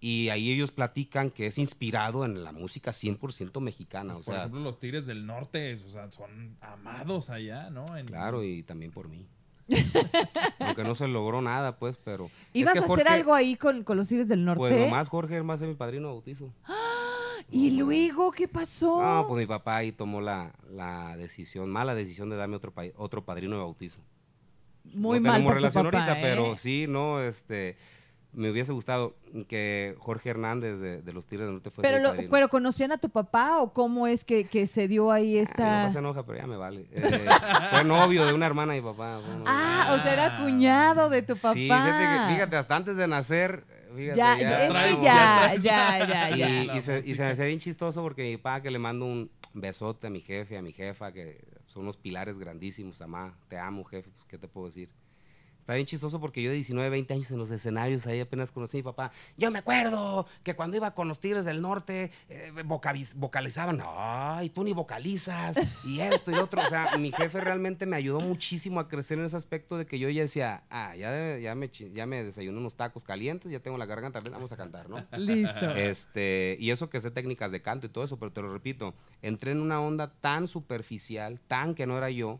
y ahí ellos platican que es inspirado en la música 100% mexicana. Pues, o sea. por ejemplo, los Tigres del Norte o sea, son amados allá, ¿no? Claro, y también por mí. Aunque no se logró nada, pues, pero... ¿Ibas a hacer algo ahí con, con los Tigres del pues, Norte? Pues nomás Jorge más es mi padrino bautizo. ¡Ah! ¿Y luego qué pasó? No, pues mi papá ahí tomó la, decisión, mala decisión de darme otro, país otro padrino de bautizo. Muy mal tenemos por relación ahorita, pero ¿eh? sí, no, este me hubiese gustado que Jorge Hernández de, los Tigres no te fuese pero, pero conocían a tu papá o cómo es que, se dio ahí esta. mi papá pero ya me vale. Eh, fue novio de una hermana de mi papá. ah, o sea, era cuñado de tu papá. Sí, fíjate hasta antes de nacer ya, ya, ya, ya, Y, se, me hace bien chistoso porque mi papá que le mando un besote a mi jefe, a mi jefa, que son unos pilares grandísimos, amá te amo, jefe, pues, ¿qué te puedo decir? Está bien chistoso porque yo de 19, 20 años en los escenarios, ahí apenas conocí a mi papá. Yo me acuerdo que cuando iba con los Tigres del Norte, eh, vocalizaban, ay, tú ni vocalizas, y esto y otro. O sea, mi jefe realmente me ayudó muchísimo a crecer en ese aspecto de que yo ya decía, ah, ya, ya, me, ya me desayuné unos tacos calientes, ya tengo la garganta, vamos a cantar, ¿no? Listo. Este, y eso que sé técnicas de canto y todo eso, pero te lo repito, entré en una onda tan superficial, tan que no era yo,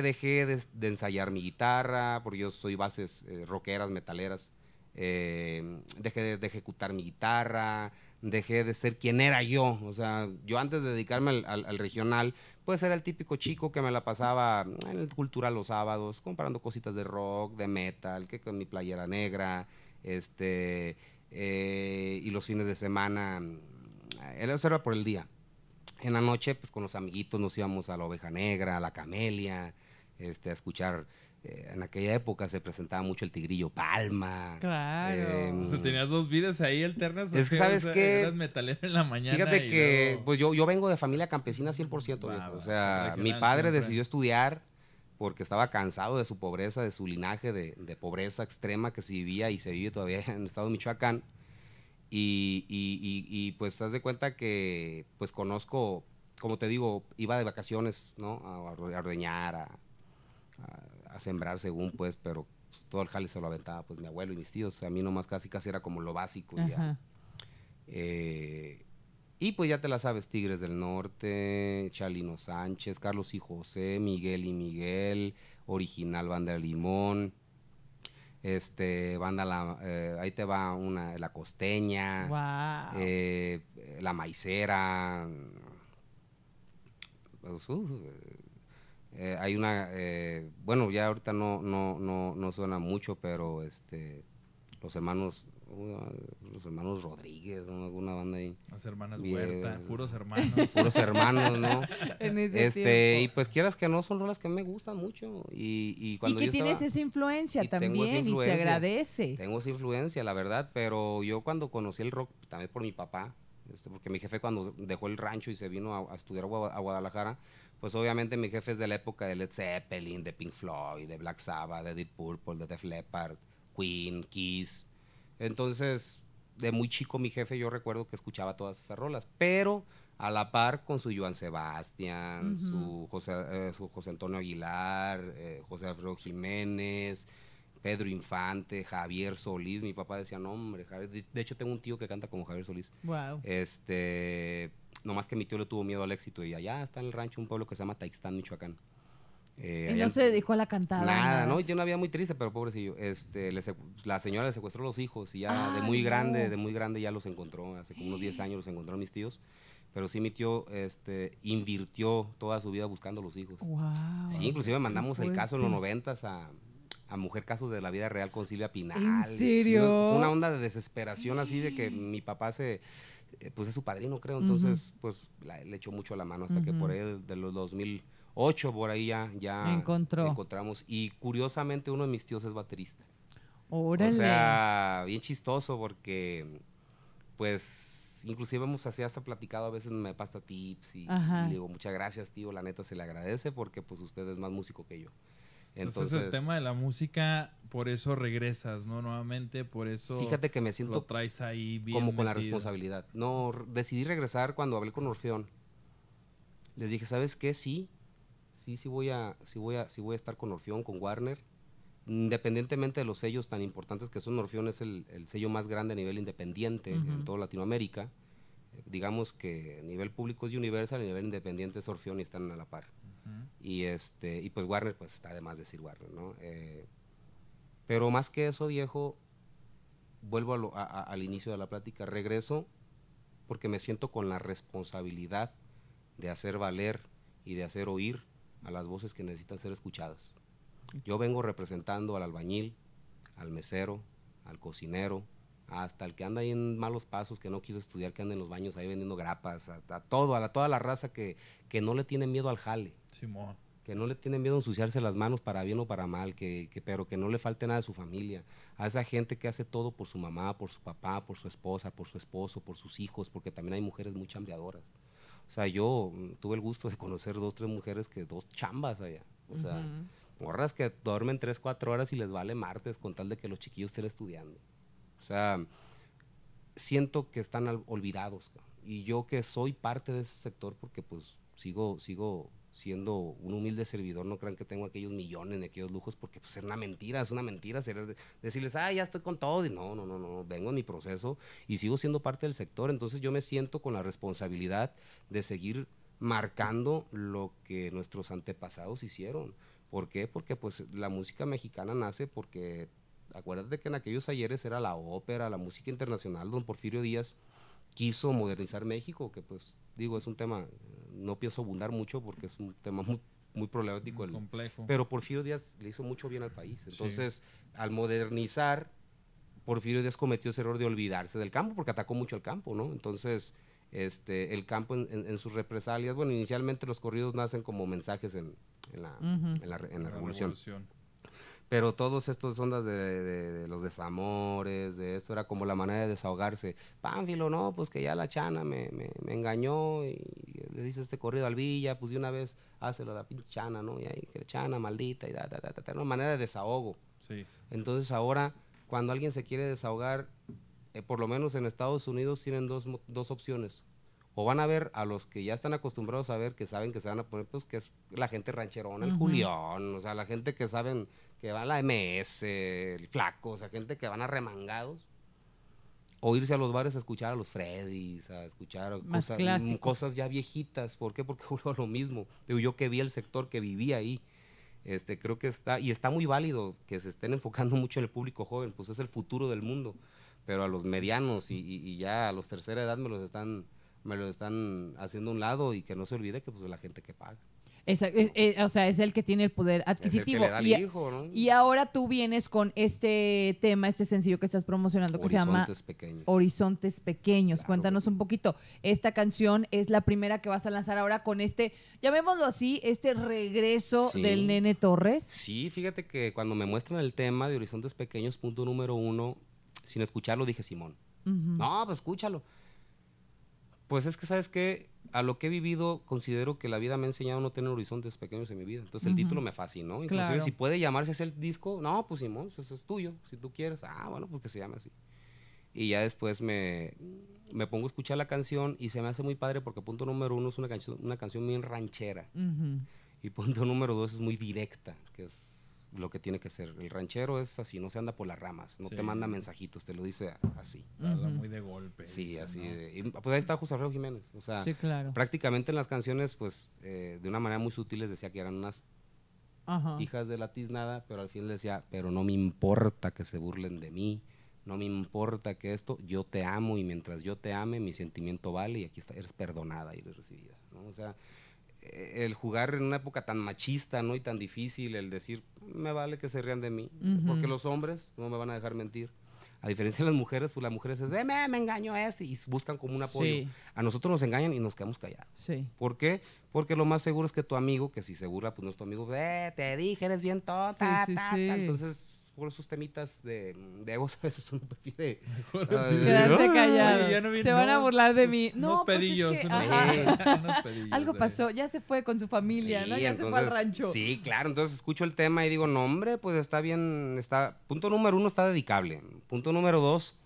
dejé de, ensayar mi guitarra, porque yo soy bases eh, rockeras, metaleras. Eh, dejé de, ejecutar mi guitarra, dejé de ser quien era yo. O sea, yo antes de dedicarme al, regional, pues era el típico chico que me la pasaba en el cultural los sábados, comprando cositas de rock, de metal, que con mi playera negra, este, eh, y los fines de semana, él era por el día. En la noche, pues con los amiguitos nos íbamos a la oveja negra, a la camelia, este, a escuchar eh, en aquella época se presentaba mucho el Tigrillo Palma. Claro. Em, o sea, tenías dos vidas ahí alternas. Es que, ¿sabes o metalero en la mañana. Fíjate que pues yo, yo vengo de familia campesina 100%. o sea, mi padre decidió estudiar porque estaba cansado de su pobreza, de su linaje de, de, pobreza extrema que se vivía y se vive todavía en el estado de Michoacán. Y, y, y, pues, haz de cuenta que, pues, conozco, como te digo, iba de vacaciones, ¿no? a ordeñar, a, a, sembrar según pues, pero pues, todo el jale se lo aventaba pues mi abuelo y mis tíos, a mí nomás casi casi era como lo básico eh, y pues ya te la sabes, Tigres del Norte, Chalino Sánchez, Carlos y José, Miguel y Miguel, Original Banda Limón, este, Banda La, eh, ahí te va una, La Costeña, eh, La Maicera, pues, eh, hay una, eh, bueno, ya ahorita no, no, no, no suena mucho, pero este, los hermanos, uh, los hermanos Rodríguez, alguna banda ahí. Las hermanas Huerta, puros hermanos. Puros hermanos, ¿no? este, y pues quieras que no, son rolas que me gustan mucho. Y, y, cuando y que tienes esa influencia también y se agradece. Tengo esa influencia, la verdad, pero yo cuando conocí el rock, también por mi papá, este, porque mi jefe cuando dejó el rancho y se vino a estudiar a, Guadalajara, pues obviamente jefe es de la época de Led Zeppelin, de Pink Floyd, de Black Sabbath, de Deep Purple, de Def Leppard, Queen, Kiss. Entonces, de muy chico mi jefe yo recuerdo que escuchaba todas esas rolas, pero a la par con su Joan Sebastián, su, José, eh, su José Antonio Aguilar, eh, José Alfredo Jiménez, Pedro Infante, Javier Solís. Mi papá decía, no, hombre, De, de, hecho, tengo un tío que canta como Javier Solís. Wow. Este, nomás que mi tío le tuvo miedo al éxito y allá está en el rancho un pueblo que se llama Taixtán, Michoacán. Eh, y no se dedicó a la cantada. Nada, no, yo una vida muy triste, pero pobrecillo. Este, la señora le secuestró los hijos y ya de muy grande, de muy grande ya los encontró. Hace como unos 10 años los encontró mis tíos. Pero sí mi tío este, invirtió toda su vida buscando los hijos. Wow, sí, inclusive mandamos el caso en los noventas a, a Mujer Casos de la Vida Real con Silvia Pinal. ¿En serio? una onda de desesperación así de que mi papá se eh, pues es su padrino, creo. Entonces, pues le echó mucho la mano hasta que por ahí de, los 2008, por ahí ya, ya Encontró. encontramos. Y curiosamente uno de mis tíos es baterista. Órale. O sea, bien chistoso porque, pues, inclusive hemos así hasta platicado, a veces me pasa tips y, y, le digo, muchas gracias, tío, la neta se le agradece porque pues usted es más músico que yo. Entonces, el eh, tema de la música, por eso regresas, ¿no? Nuevamente, por eso... Fíjate que me siento... Lo traes ahí bien Como con la responsabilidad. No, decidí regresar cuando hablé con Orfeón. Les dije, ¿sabes qué? Sí, sí, sí voy a, sí voy a, voy a estar con Orfeón, con Warner. Independientemente de los sellos tan importantes que son, Orfeón es el, sello más grande a nivel independiente en toda Latinoamérica. Digamos que a nivel público es Universal, a nivel independiente es Orfeón y están a la par. Y, este, y pues Warner, pues además de decir Warner, eh, pero más que eso, viejo, vuelvo al inicio de la plática, regreso porque me siento con la responsabilidad de hacer valer y de hacer oír a las voces que necesitan ser escuchadas. Yo vengo representando al albañil, al mesero, al cocinero, hasta el que anda ahí en malos pasos, que no quiso estudiar, que anda en los baños ahí vendiendo grapas, a, todo, a toda la raza que, que no le tiene miedo al jale. Que no le tiene miedo a ensuciarse las manos para bien o para mal, que, pero que no le falte nada de su familia. A esa gente que hace todo por su mamá, por su papá, por su esposa, por su esposo, por sus hijos, porque también hay mujeres muy chambeadoras. O sea, yo mm, tuve el gusto de conocer dos, tres mujeres que dos chambas allá. O sea, morras que duermen tres, cuatro horas y les vale martes con tal de que los chiquillos estén estudiando sea, siento que están olvidados. Y yo que soy parte de ese sector, porque pues sigo, sigo siendo un humilde servidor, no crean que tengo aquellos millones de aquellos lujos, porque pues es una mentira, es una mentira decirles, ah, ya estoy con todo, y no, no, no, no, vengo en mi proceso y sigo siendo parte del sector, entonces yo me siento con la responsabilidad de seguir marcando lo que nuestros antepasados hicieron. ¿Por qué? Porque pues la música mexicana nace porque Acuérdate que en aquellos ayeres era la ópera, la música internacional, don Porfirio Díaz quiso modernizar México, que pues digo, es un tema, no pienso abundar mucho porque es un tema muy, muy problemático. El, complejo. Pero Porfirio Díaz le hizo mucho bien al país. Entonces, al modernizar, Porfirio Díaz cometió ese error de olvidarse del campo porque atacó mucho el campo, ¿no? Entonces, este, el campo en, sus represalias, bueno, inicialmente los corridos nacen como mensajes en, la, La revolución. Pero todos estos ondas de, los desamores, de esto, era como la manera de desahogarse. Pánfilo, no, pues que ya la chana me, me, engañó y le dice este corrido al Villa, pues de una vez hácelo la pinche chana, ¿no? Y ahí, que chana, maldita, y da, da, da, da, una manera de desahogo. Sí. Entonces ahora, cuando alguien se quiere desahogar, eh, por lo menos en Estados Unidos tienen dos, dos opciones o van a ver a los que ya están acostumbrados a ver que saben que se van a poner, pues que es la gente rancherona, el Julián, o sea, la gente que saben que va a la MS, el Flaco, o gente que van arremangados. O irse a los bares a escuchar a los Freddys, a escuchar mm, cosas, ya viejitas. ¿Por qué? Porque es lo mismo. Yo que vi el sector, que vivía ahí, este, creo que está, y está muy válido que se estén enfocando mucho en el público joven, pues es el futuro del mundo. Pero a los medianos y, ya a los tercera edad me los están me lo están haciendo un lado y que no se olvide que pues es la gente que paga. E, e, o sea, es el que tiene el poder adquisitivo. y, ahora tú vienes con este tema, este sencillo que estás promocionando que se llama Horizontes Pequeños. Cuéntanos un poquito. Esta canción es la primera que vas a lanzar ahora con este, llamémoslo así, este regreso del Nene Torres. Sí, fíjate que cuando me muestran el tema de Horizontes Pequeños, punto número uno, sin escucharlo dije Simón. No, pues escúchalo. Pues es que, ¿sabes que A lo que he vivido, considero que la vida me ha enseñado no tener horizontes pequeños en mi vida. Entonces, el título me fascinó. Inclusive, si puede llamarse ese el disco, no, pues Simón, eso pues, es tuyo. Si tú quieres, ah, bueno, pues que se llame así. Y ya después me, pongo a escuchar la canción y se me hace muy padre porque punto número uno es una, canción una canción bien ranchera. Y punto número dos es muy directa, que es lo que tiene que ser. El ranchero es así, no se anda por las ramas, no te manda mensajitos, te lo dice así. Habla Muy de golpe. Sí, así. pues ahí está José Alfredo Jiménez. O sea, prácticamente en las canciones, pues eh, de una manera muy sutil les decía que eran unas hijas de la tiznada, pero al fin les decía, pero no me importa que se burlen de mí, no me importa que esto, yo te amo y mientras yo te ame, mi sentimiento vale y aquí está, eres perdonada y eres recibida. ¿no? O sea, eh, el jugar en una época tan machista, ¿no? Y tan difícil, el decir, me vale que se rían de mí, porque los hombres no me van a dejar mentir. A diferencia de las mujeres, pues las mujeres es, me, me engañó este, y buscan como un apoyo. A nosotros nos engañan y nos quedamos callados. Sí. ¿Por qué? Porque lo más seguro es que tu amigo, que si se burla, pues no es tu amigo, eh, te dije, eres bien tota, Entonces, por esos temitas de, mm, de a veces uno prefiere quedarse callado. se van a burlar de mí. No, Algo pasó, ya se fue con su familia, Ya se fue al rancho. Sí, claro, entonces escucho el tema y digo, no, hombre, pues está bien, está. Punto número uno está dedicable. Punto número dos,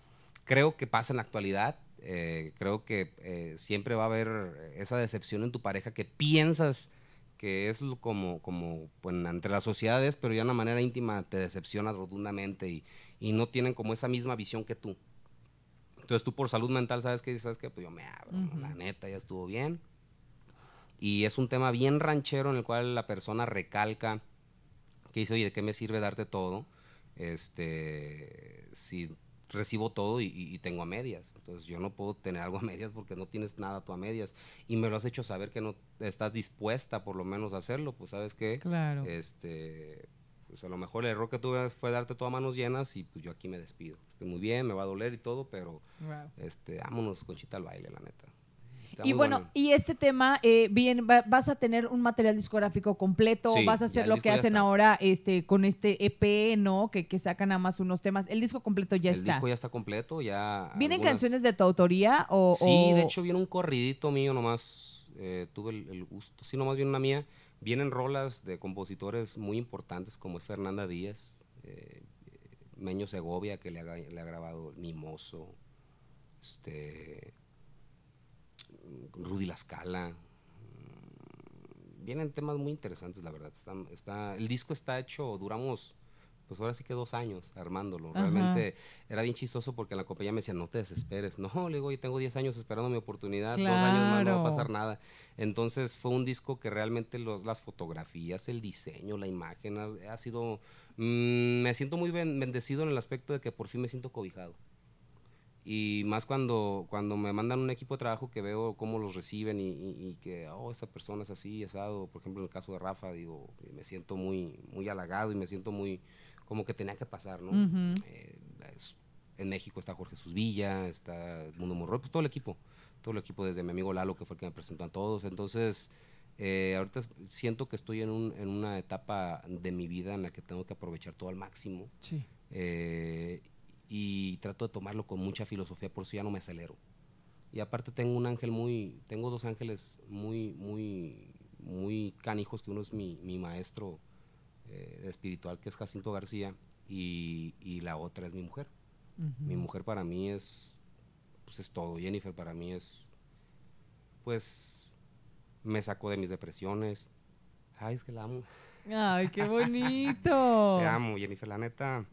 creo que pasa en la actualidad. Eh, creo que eh, siempre va a haber esa decepción en tu pareja que piensas que es como, como pues, entre las sociedades, pero ya de una manera íntima te decepciona rotundamente y, no tienen como esa misma visión que tú. Entonces tú por salud mental sabes que que pues yo me abro, la neta ya estuvo bien. Y es un tema bien ranchero en el cual la persona recalca que dice, oye, ¿de qué me sirve darte todo? Este, si recibo todo y, tengo a medias. Entonces yo no puedo tener algo a medias porque no tienes nada tú a medias. Y me lo has hecho saber que no estás dispuesta por lo menos a hacerlo, pues sabes que claro. este, pues a lo mejor el error que tuve fue darte todas manos llenas y pues yo aquí me despido. Estoy muy bien, me va a doler y todo, pero este, vámonos, Conchita, al baile, la neta y bueno, y este tema, eh, bien, vas a tener un material discográfico completo, vas a hacer lo que hacen ahora este, con este EP, ¿no? Que, sacan nada más unos temas. El disco completo ya está. El disco ya está completo, ya. ¿Vienen canciones de tu autoría o...? Sí, de hecho viene un corridito mío nomás, eh, tuve el, gusto, sí, nomás viene una mía. Vienen rolas de compositores muy importantes como es Fernanda Díaz, eh, Meño Segovia, que le ha, grabado Mimoso, este... Rudy Lascala. Vienen temas muy interesantes, la verdad. Está, el disco está hecho, duramos pues ahora sí que dos años armándolo. Realmente era bien chistoso porque la compañía me decía, no te desesperes. No, le digo, yo tengo 10 años esperando mi oportunidad, dos años más no va a pasar nada. Entonces fue un disco que realmente los, las fotografías, el diseño, la imagen, ha, sido... Mm, me siento muy bendecido en el aspecto de que por fin me siento cobijado y más cuando, cuando me mandan un equipo de trabajo que veo cómo los reciben y, que, oh, esa persona es así, asado. Por ejemplo, en el caso de Rafa, digo, me siento muy, muy halagado y me siento muy, como que tenía que pasar, ¿no? Eh, en México está Jorge Jesús Villa, está Mundo Morro, pues todo el equipo, todo el equipo desde mi amigo Lalo, que fue el que me presentó a todos. Entonces, eh, ahorita siento que estoy en, un, en, una etapa de mi vida en la que tengo que aprovechar todo al máximo. Sí. Eh, y trato de tomarlo con mucha filosofía, por si ya no me acelero. Y aparte tengo un ángel muy, tengo dos ángeles muy, muy, muy canijos, que uno es mi, maestro eh, espiritual, que es Jacinto García, y, la otra es mi mujer. Mi mujer para mí es, pues es todo, Jennifer para mí es, pues me sacó de mis depresiones. Ay, es que la amo. Ay, qué bonito. Te amo, Jennifer, la neta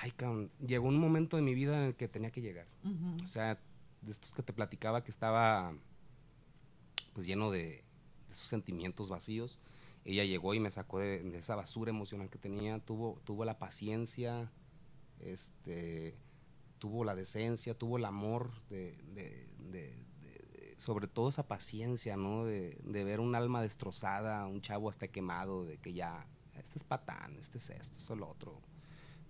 ay, cabrón, llegó un momento de mi vida en el que tenía que llegar. O sea, de estos que te platicaba que estaba pues lleno de, esos sentimientos vacíos. Ella llegó y me sacó de, esa basura emocional que tenía, tuvo, tuvo la paciencia, este, tuvo la decencia, tuvo el amor de, sobre todo esa paciencia, ¿no? De, de, ver un alma destrozada, un chavo hasta quemado, de que ya, este es patán, este es esto, esto es lo otro.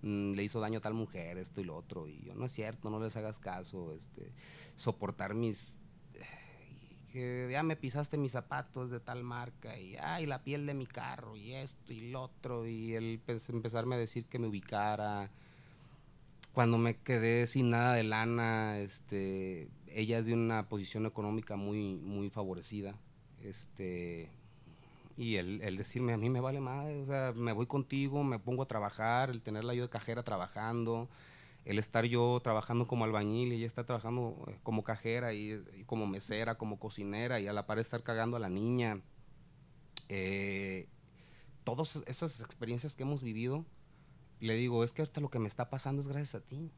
Mm, le hizo daño a tal mujer, esto y lo otro, y yo, no es cierto, no les hagas caso, este, soportar mis, eh, que ya me pisaste mis zapatos de tal marca y ay la piel de mi carro y esto y lo otro y él empezarme a decir que me ubicara cuando me quedé sin nada de lana este ella es de una posición económica muy muy favorecida este y el, decirme, a mí me vale más o sea, me voy contigo, me pongo a trabajar, el la ayuda de cajera trabajando, el estar yo trabajando como albañil y ella está trabajando eh, como cajera y, como mesera, como cocinera y a la par estar cagando a la niña. Eh, todas esas experiencias que hemos vivido, le digo, es que hasta lo que me está pasando es gracias a ti.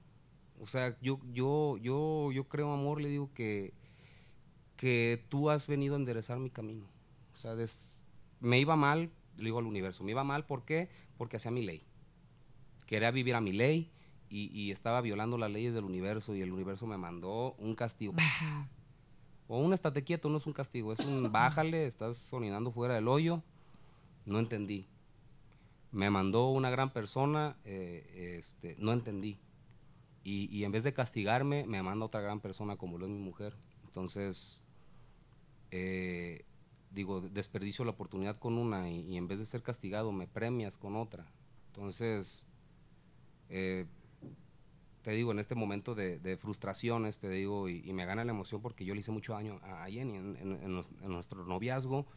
O sea, yo, yo, yo, yo creo, amor, le digo que, que tú has venido a enderezar mi camino. O sea, des, me iba mal, le digo al universo, me iba mal, ¿por qué? Porque hacía mi ley. Quería vivir a mi ley y, estaba violando las leyes del universo y el universo me mandó un castigo. O un estate quieto, no es un castigo, es un bájale, estás soninando fuera del hoyo. No entendí. Me mandó una gran persona, eh, este, no entendí. Y, en vez de castigarme, me manda otra gran persona como lo es mi mujer. Entonces, eh, digo, desperdicio la oportunidad con una y, en vez de ser castigado me premias con otra. Entonces, eh, te digo, en este momento de, frustraciones, te digo, y, me gana la emoción porque yo le hice mucho daño a, Jenny en, nuestro noviazgo.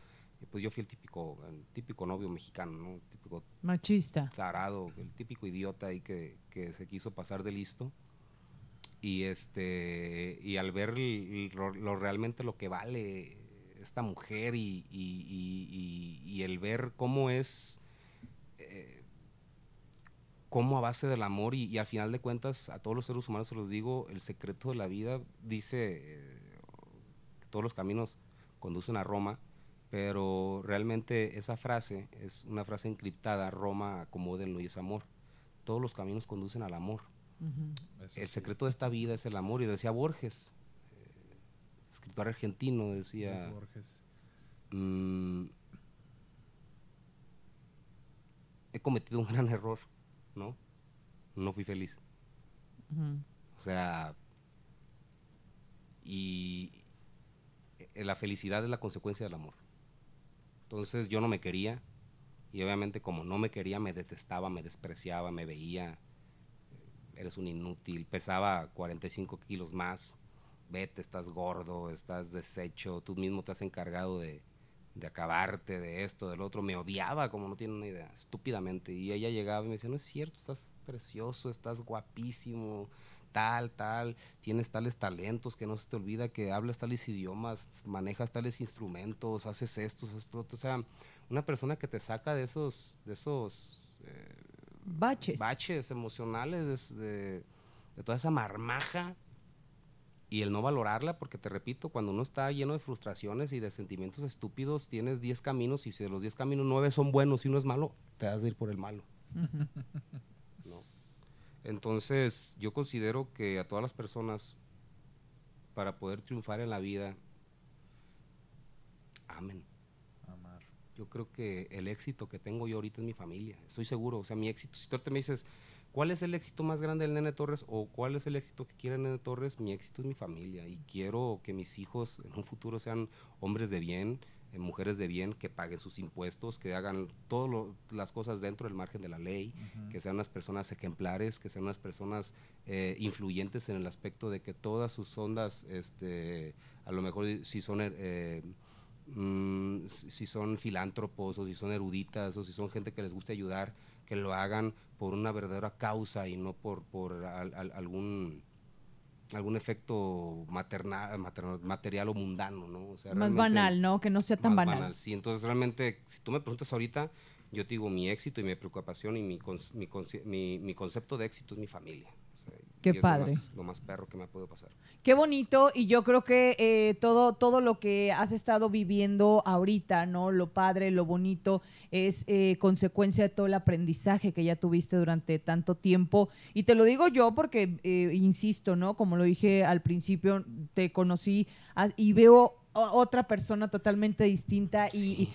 pues yo fui el típico, típico novio mexicano, ¿no? El típico machista. Tarado, el típico idiota ahí que, se quiso pasar de listo. Y este y al ver lo, realmente lo que vale esta mujer y, el ver cómo es, eh, cómo a base del amor y, al final de cuentas a todos los seres humanos se los digo, el secreto de la vida dice que eh, todos los caminos conducen a Roma, pero realmente esa frase es una frase encriptada, Roma, acomódenlo y es amor. Todos los caminos conducen al amor. El secreto de esta vida es el amor. Y decía Borges, escritor argentino decía... Borges. Mm, he cometido un gran error, ¿no? No fui feliz. O sea, y eh, la felicidad es la consecuencia del amor. Entonces yo no me quería y obviamente como no me quería me detestaba, me despreciaba, me veía, eh, eres un inútil, pesaba 45 kilos más, vete, estás gordo, estás deshecho, tú mismo te has encargado de, acabarte, de esto, del otro. Me odiaba como no tiene una idea, estúpidamente. Y ella llegaba y me decía, no es cierto, estás precioso, estás guapísimo, tal, tal, tienes tales talentos que no se te olvida que hablas tales idiomas, manejas tales instrumentos, haces esto, haces O sea, una persona que te saca de esos, de esos eh, baches. baches emocionales, de toda esa marmaja y el no valorarla, porque te repito, cuando uno está lleno de frustraciones y de sentimientos estúpidos, tienes 10 caminos y si de los 10 caminos 9 son buenos y uno es malo, te vas a ir por el malo. Entonces, yo considero que a todas las personas, para poder triunfar en la vida, amén. Amar. Yo creo que el éxito que tengo yo ahorita es mi familia, estoy seguro. O sea, mi éxito, si tú te me dices, ¿Cuál es el éxito más grande del Nene Torres o cuál es el éxito que quiere el Nene Torres? Mi éxito es mi familia y quiero que mis hijos en un futuro sean hombres de bien, eh, mujeres de bien, que paguen sus impuestos, que hagan todas las cosas dentro del margen de la ley, que sean unas personas ejemplares, que sean unas personas eh, influyentes en el aspecto de que todas sus ondas, este, a lo mejor si son... Eh, mm, si son filántropos o si son eruditas o si son gente que les gusta ayudar, que lo hagan por una verdadera causa y no por, por algún algún efecto maternal, material o mundano, más banal, ¿no? Que no sea tan banal. Sí, entonces realmente, si tú me preguntas ahorita, yo te digo, mi éxito y mi preocupación y mi, mi, concepto de éxito es mi familia. Qué padre. Lo más, lo más perro que me ha podido pasar. Qué bonito y yo creo que eh, todo, todo lo que has estado viviendo ahorita, ¿no? Lo padre, lo bonito, es eh, consecuencia de todo el aprendizaje que ya tuviste durante tanto tiempo. Y te lo digo yo porque, eh, insisto, ¿no? Como lo dije al principio, te conocí ah, y veo otra persona totalmente distinta y,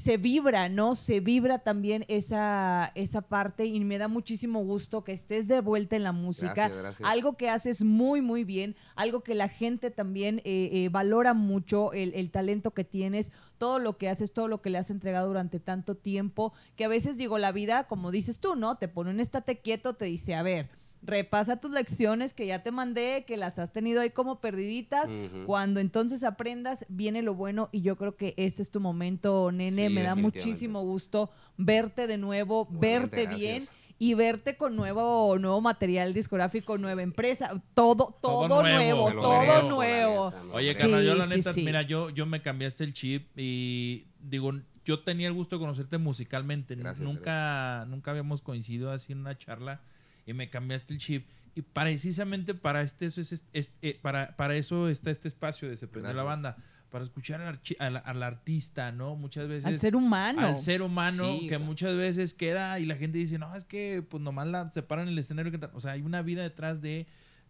se vibra, ¿no? Se vibra también esa, parte y me da muchísimo gusto que estés de vuelta en la música. Algo que haces muy, muy bien, algo que la gente también eh, eh, valora mucho, el, el talento que tienes, todo lo que haces, todo lo que le has entregado durante tanto tiempo, que a veces digo, la vida, como dices tú, ¿no? Te pone un estate quieto, te dice, a ver, repasa tus lecciones que ya te mandé, que las has tenido ahí como perdiditas. Cuando entonces aprendas, viene lo bueno y yo creo que este es tu momento, nene. Me da muchísimo gusto verte de nuevo, verte bien. y verte con nuevo nuevo material discográfico, nueva empresa, todo todo, nuevo, todo nuevo. Oye, carnal, yo la neta, mira, yo yo me cambiaste el chip y digo, yo tenía el gusto de conocerte musicalmente, nunca nunca habíamos coincidido así en una charla y me cambiaste el chip. Y precisamente para, este, eso es, este, este, eh, para, para eso está este espacio de Se la Banda para escuchar al, al, artista, ¿no? Muchas veces. Al ser humano. Al ser humano, que muchas veces queda y la gente dice, no, es que pues nomás la separan el escenario. Que o sea, hay una vida detrás de.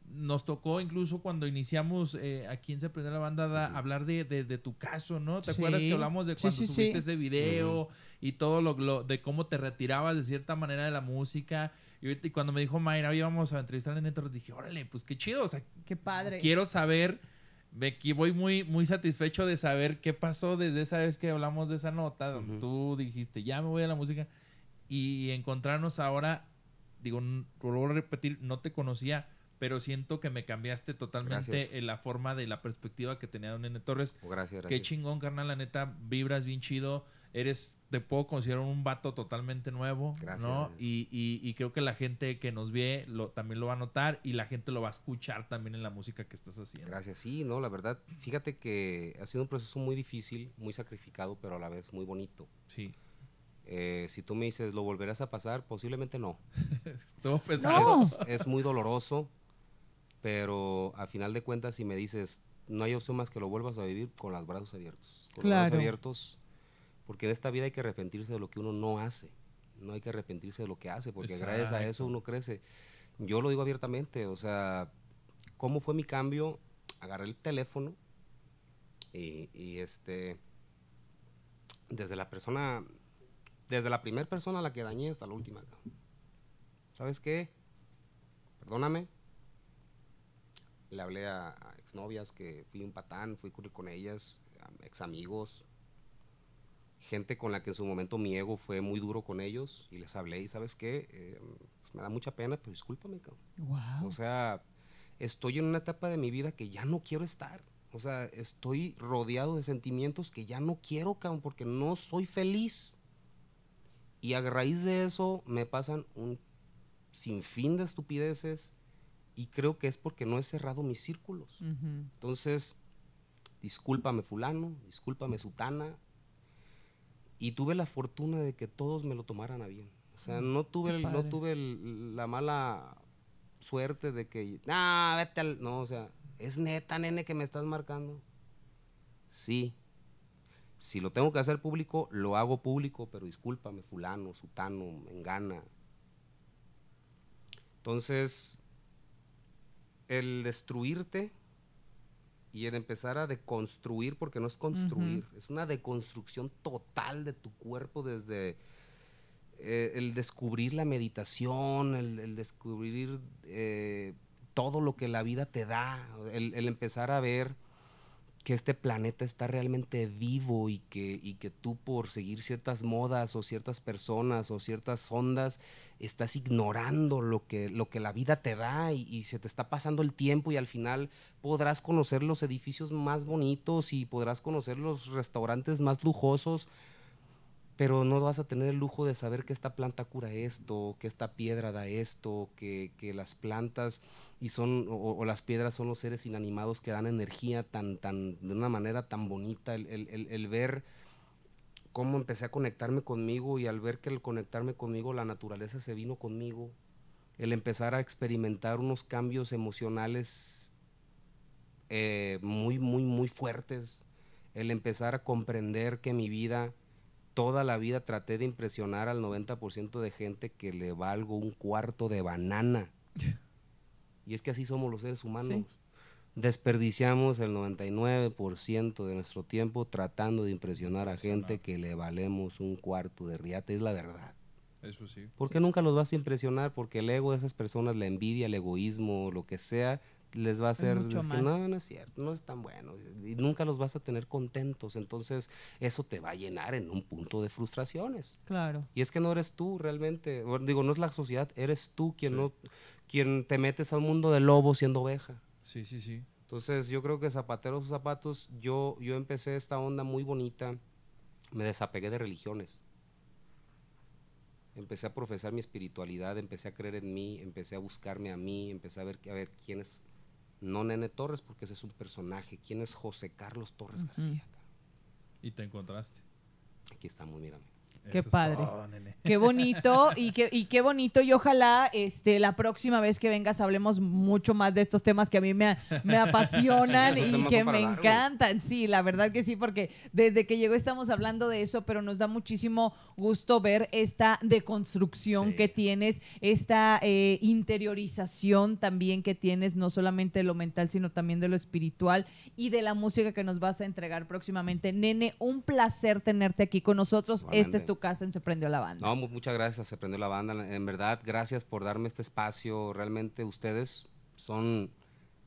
Nos tocó incluso cuando iniciamos eh, aquí en Se la Banda hablar de, de, tu caso, ¿no? ¿Te acuerdas que hablamos de cuando subiste ese video y todo lo, de cómo te retirabas de cierta manera de la música? Y, cuando me dijo Mayra, hoy vamos a entrevistar a Torres, dije, órale, pues qué chido, o sea, qué padre. Quiero saber, Becky, voy muy, muy satisfecho de saber qué pasó desde esa vez que hablamos de esa nota, donde tú dijiste, ya me voy a la música, y encontrarnos ahora, digo, vuelvo a repetir, no te conocía, pero siento que me cambiaste totalmente en la forma de la perspectiva que tenía Don Nene Torres. Gracias, gracias. Qué chingón, carnal, la neta, vibras bien chido eres, te puedo considerar un vato totalmente nuevo, Gracias. ¿no? Y, y, creo que la gente que nos ve lo, también lo va a notar y la gente lo va a escuchar también en la música que estás haciendo. Gracias, sí, no, la verdad, fíjate que ha sido un proceso muy difícil, muy sacrificado, pero a la vez muy bonito. Sí. Eh, si tú me dices, ¿lo volverás a pasar? Posiblemente no. Es, muy doloroso, pero a final de cuentas, si me dices, no hay opción más que lo vuelvas a vivir con los brazos abiertos. Con los brazos abiertos porque en esta vida hay que arrepentirse de lo que uno no hace, no hay que arrepentirse de lo que hace, porque gracias a eso uno crece. Yo lo digo abiertamente, o sea, ¿cómo fue mi cambio? Agarré el teléfono y, este, desde la persona, desde la primera persona a la que dañé hasta la última. ¿Sabes qué? Perdóname. Le hablé a, exnovias que fui un patán, fui con ellas, ex amigos, gente con la que en su momento mi ego fue muy duro con ellos y les hablé y sabes qué, eh, pues, me da mucha pena, pero discúlpame, cabrón. O sea, estoy en una etapa de mi vida que ya no quiero estar. O sea, estoy rodeado de sentimientos que ya no quiero, cabrón, porque no soy feliz. Y a raíz de eso me pasan un sinfín de estupideces y creo que es porque no he cerrado mis círculos. Entonces, discúlpame fulano, discúlpame sutana, y tuve la fortuna de que todos me lo tomaran a bien. O sea, mm, no tuve, no tuve la mala suerte de que, ah, vete al... No, o sea, es neta, nene, que me estás marcando. Sí. Si lo tengo que hacer público, lo hago público, pero discúlpame, fulano, sutano, engana. Entonces, el destruirte y el empezar a deconstruir, porque no es construir, es una deconstrucción total de tu cuerpo desde eh, el descubrir la meditación, el, descubrir eh, todo lo que la vida te da, el, el empezar a ver que este planeta está realmente vivo y que, y que tú por seguir ciertas modas o ciertas personas o ciertas ondas estás ignorando lo que, lo que la vida te da y, y, se te está pasando el tiempo y al final podrás conocer los edificios más bonitos y podrás conocer los restaurantes más lujosos, pero no vas a tener el lujo de saber que esta planta cura esto, que esta piedra da esto, que, las plantas y son, o, las piedras son los seres inanimados que dan energía tan, tan, de una manera tan bonita, el, ver cómo empecé a conectarme conmigo y al ver que al conectarme conmigo la naturaleza se vino conmigo, el empezar a experimentar unos cambios emocionales eh, muy, muy, muy fuertes, el empezar a comprender que mi vida toda la vida traté de impresionar al 90% de gente que le valgo un cuarto de banana. Y es que así somos los seres humanos. Desperdiciamos el 99% de nuestro tiempo tratando de impresionar a gente que le valemos un cuarto de riata, es la verdad. Eso sí. Porque nunca los vas a impresionar porque el ego de esas personas, la envidia, el egoísmo, lo que sea, les va a hacer mucho no no es cierto no es tan bueno y nunca los vas a tener contentos entonces eso te va a llenar en un punto de frustraciones claro y es que no eres tú realmente digo no es la sociedad eres tú quien no quien te metes al mundo de lobo siendo oveja sí sí sí entonces yo creo que zapateros zapatos yo yo empecé esta onda muy bonita me desapegué de religiones empecé a profesar mi espiritualidad, empecé a creer en mí, empecé a buscarme a mí, empecé a ver, a ver quién es, no Nene Torres, porque ese es un personaje. ¿Quién es José Carlos Torres García? Y te encontraste. Aquí estamos, mírame. Qué padre. qué bonito y qué, qué bonito y ojalá este, la próxima vez que vengas hablemos mucho más de estos temas que a mí me, me apasionan y que me encantan. Sí, la verdad que sí, porque desde que llegó estamos hablando de eso, pero nos da muchísimo gusto ver esta deconstrucción que tienes, esta eh, interiorización también que tienes, no solamente de lo mental, sino también de lo espiritual y de la música que nos vas a entregar próximamente. Nene, un placer tenerte aquí con nosotros. Este es tu casa Se Prendió la Banda. No, muchas gracias Se Prendió la Banda. En verdad, gracias por darme este espacio. Realmente ustedes son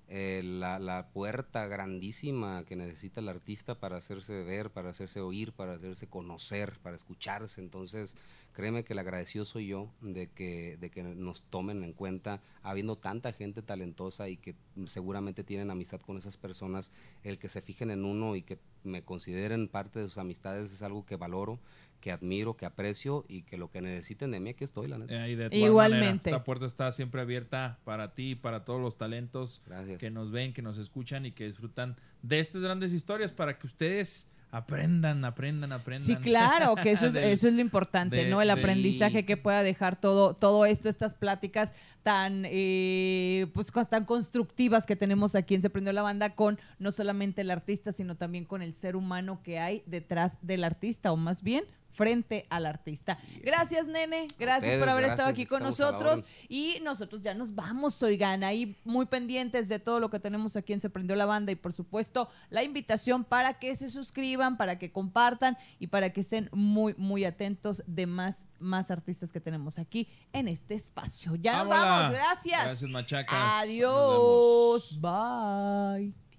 eh, la, la, puerta grandísima que necesita el artista para hacerse ver, para hacerse oír, para hacerse conocer, para escucharse. Entonces, créeme que el agradecido soy yo de que, de que nos tomen en cuenta, habiendo tanta gente talentosa y que seguramente tienen amistad con esas personas, el que se fijen en uno y que me consideren parte de sus amistades es algo que valoro que admiro, que aprecio y que lo que necesiten de mí, que estoy, la neta. Eh, Igualmente. esta puerta está siempre abierta para ti y para todos los talentos que nos ven, que nos escuchan y que disfrutan de estas grandes historias para que ustedes aprendan, aprendan, aprendan. Sí, claro, que eso, es, lo importante, ¿no? El aprendizaje que pueda dejar todo, todo esto, estas pláticas tan, eh, pues, tan constructivas que tenemos aquí en Se Prendió la Banda con no solamente el artista, sino también con el ser humano que hay detrás del artista, o más bien frente al artista. Gracias, nene. Gracias por haber estado aquí con nosotros. Y nosotros ya nos vamos, oigan, ahí muy pendientes de todo lo que tenemos aquí en Se Prendió la Banda y por supuesto la invitación para que se suscriban, para que compartan y para que estén muy, muy atentos de más, más artistas que tenemos aquí en este espacio. Ya nos vamos, gracias. Gracias, machacas. Adiós. Bye.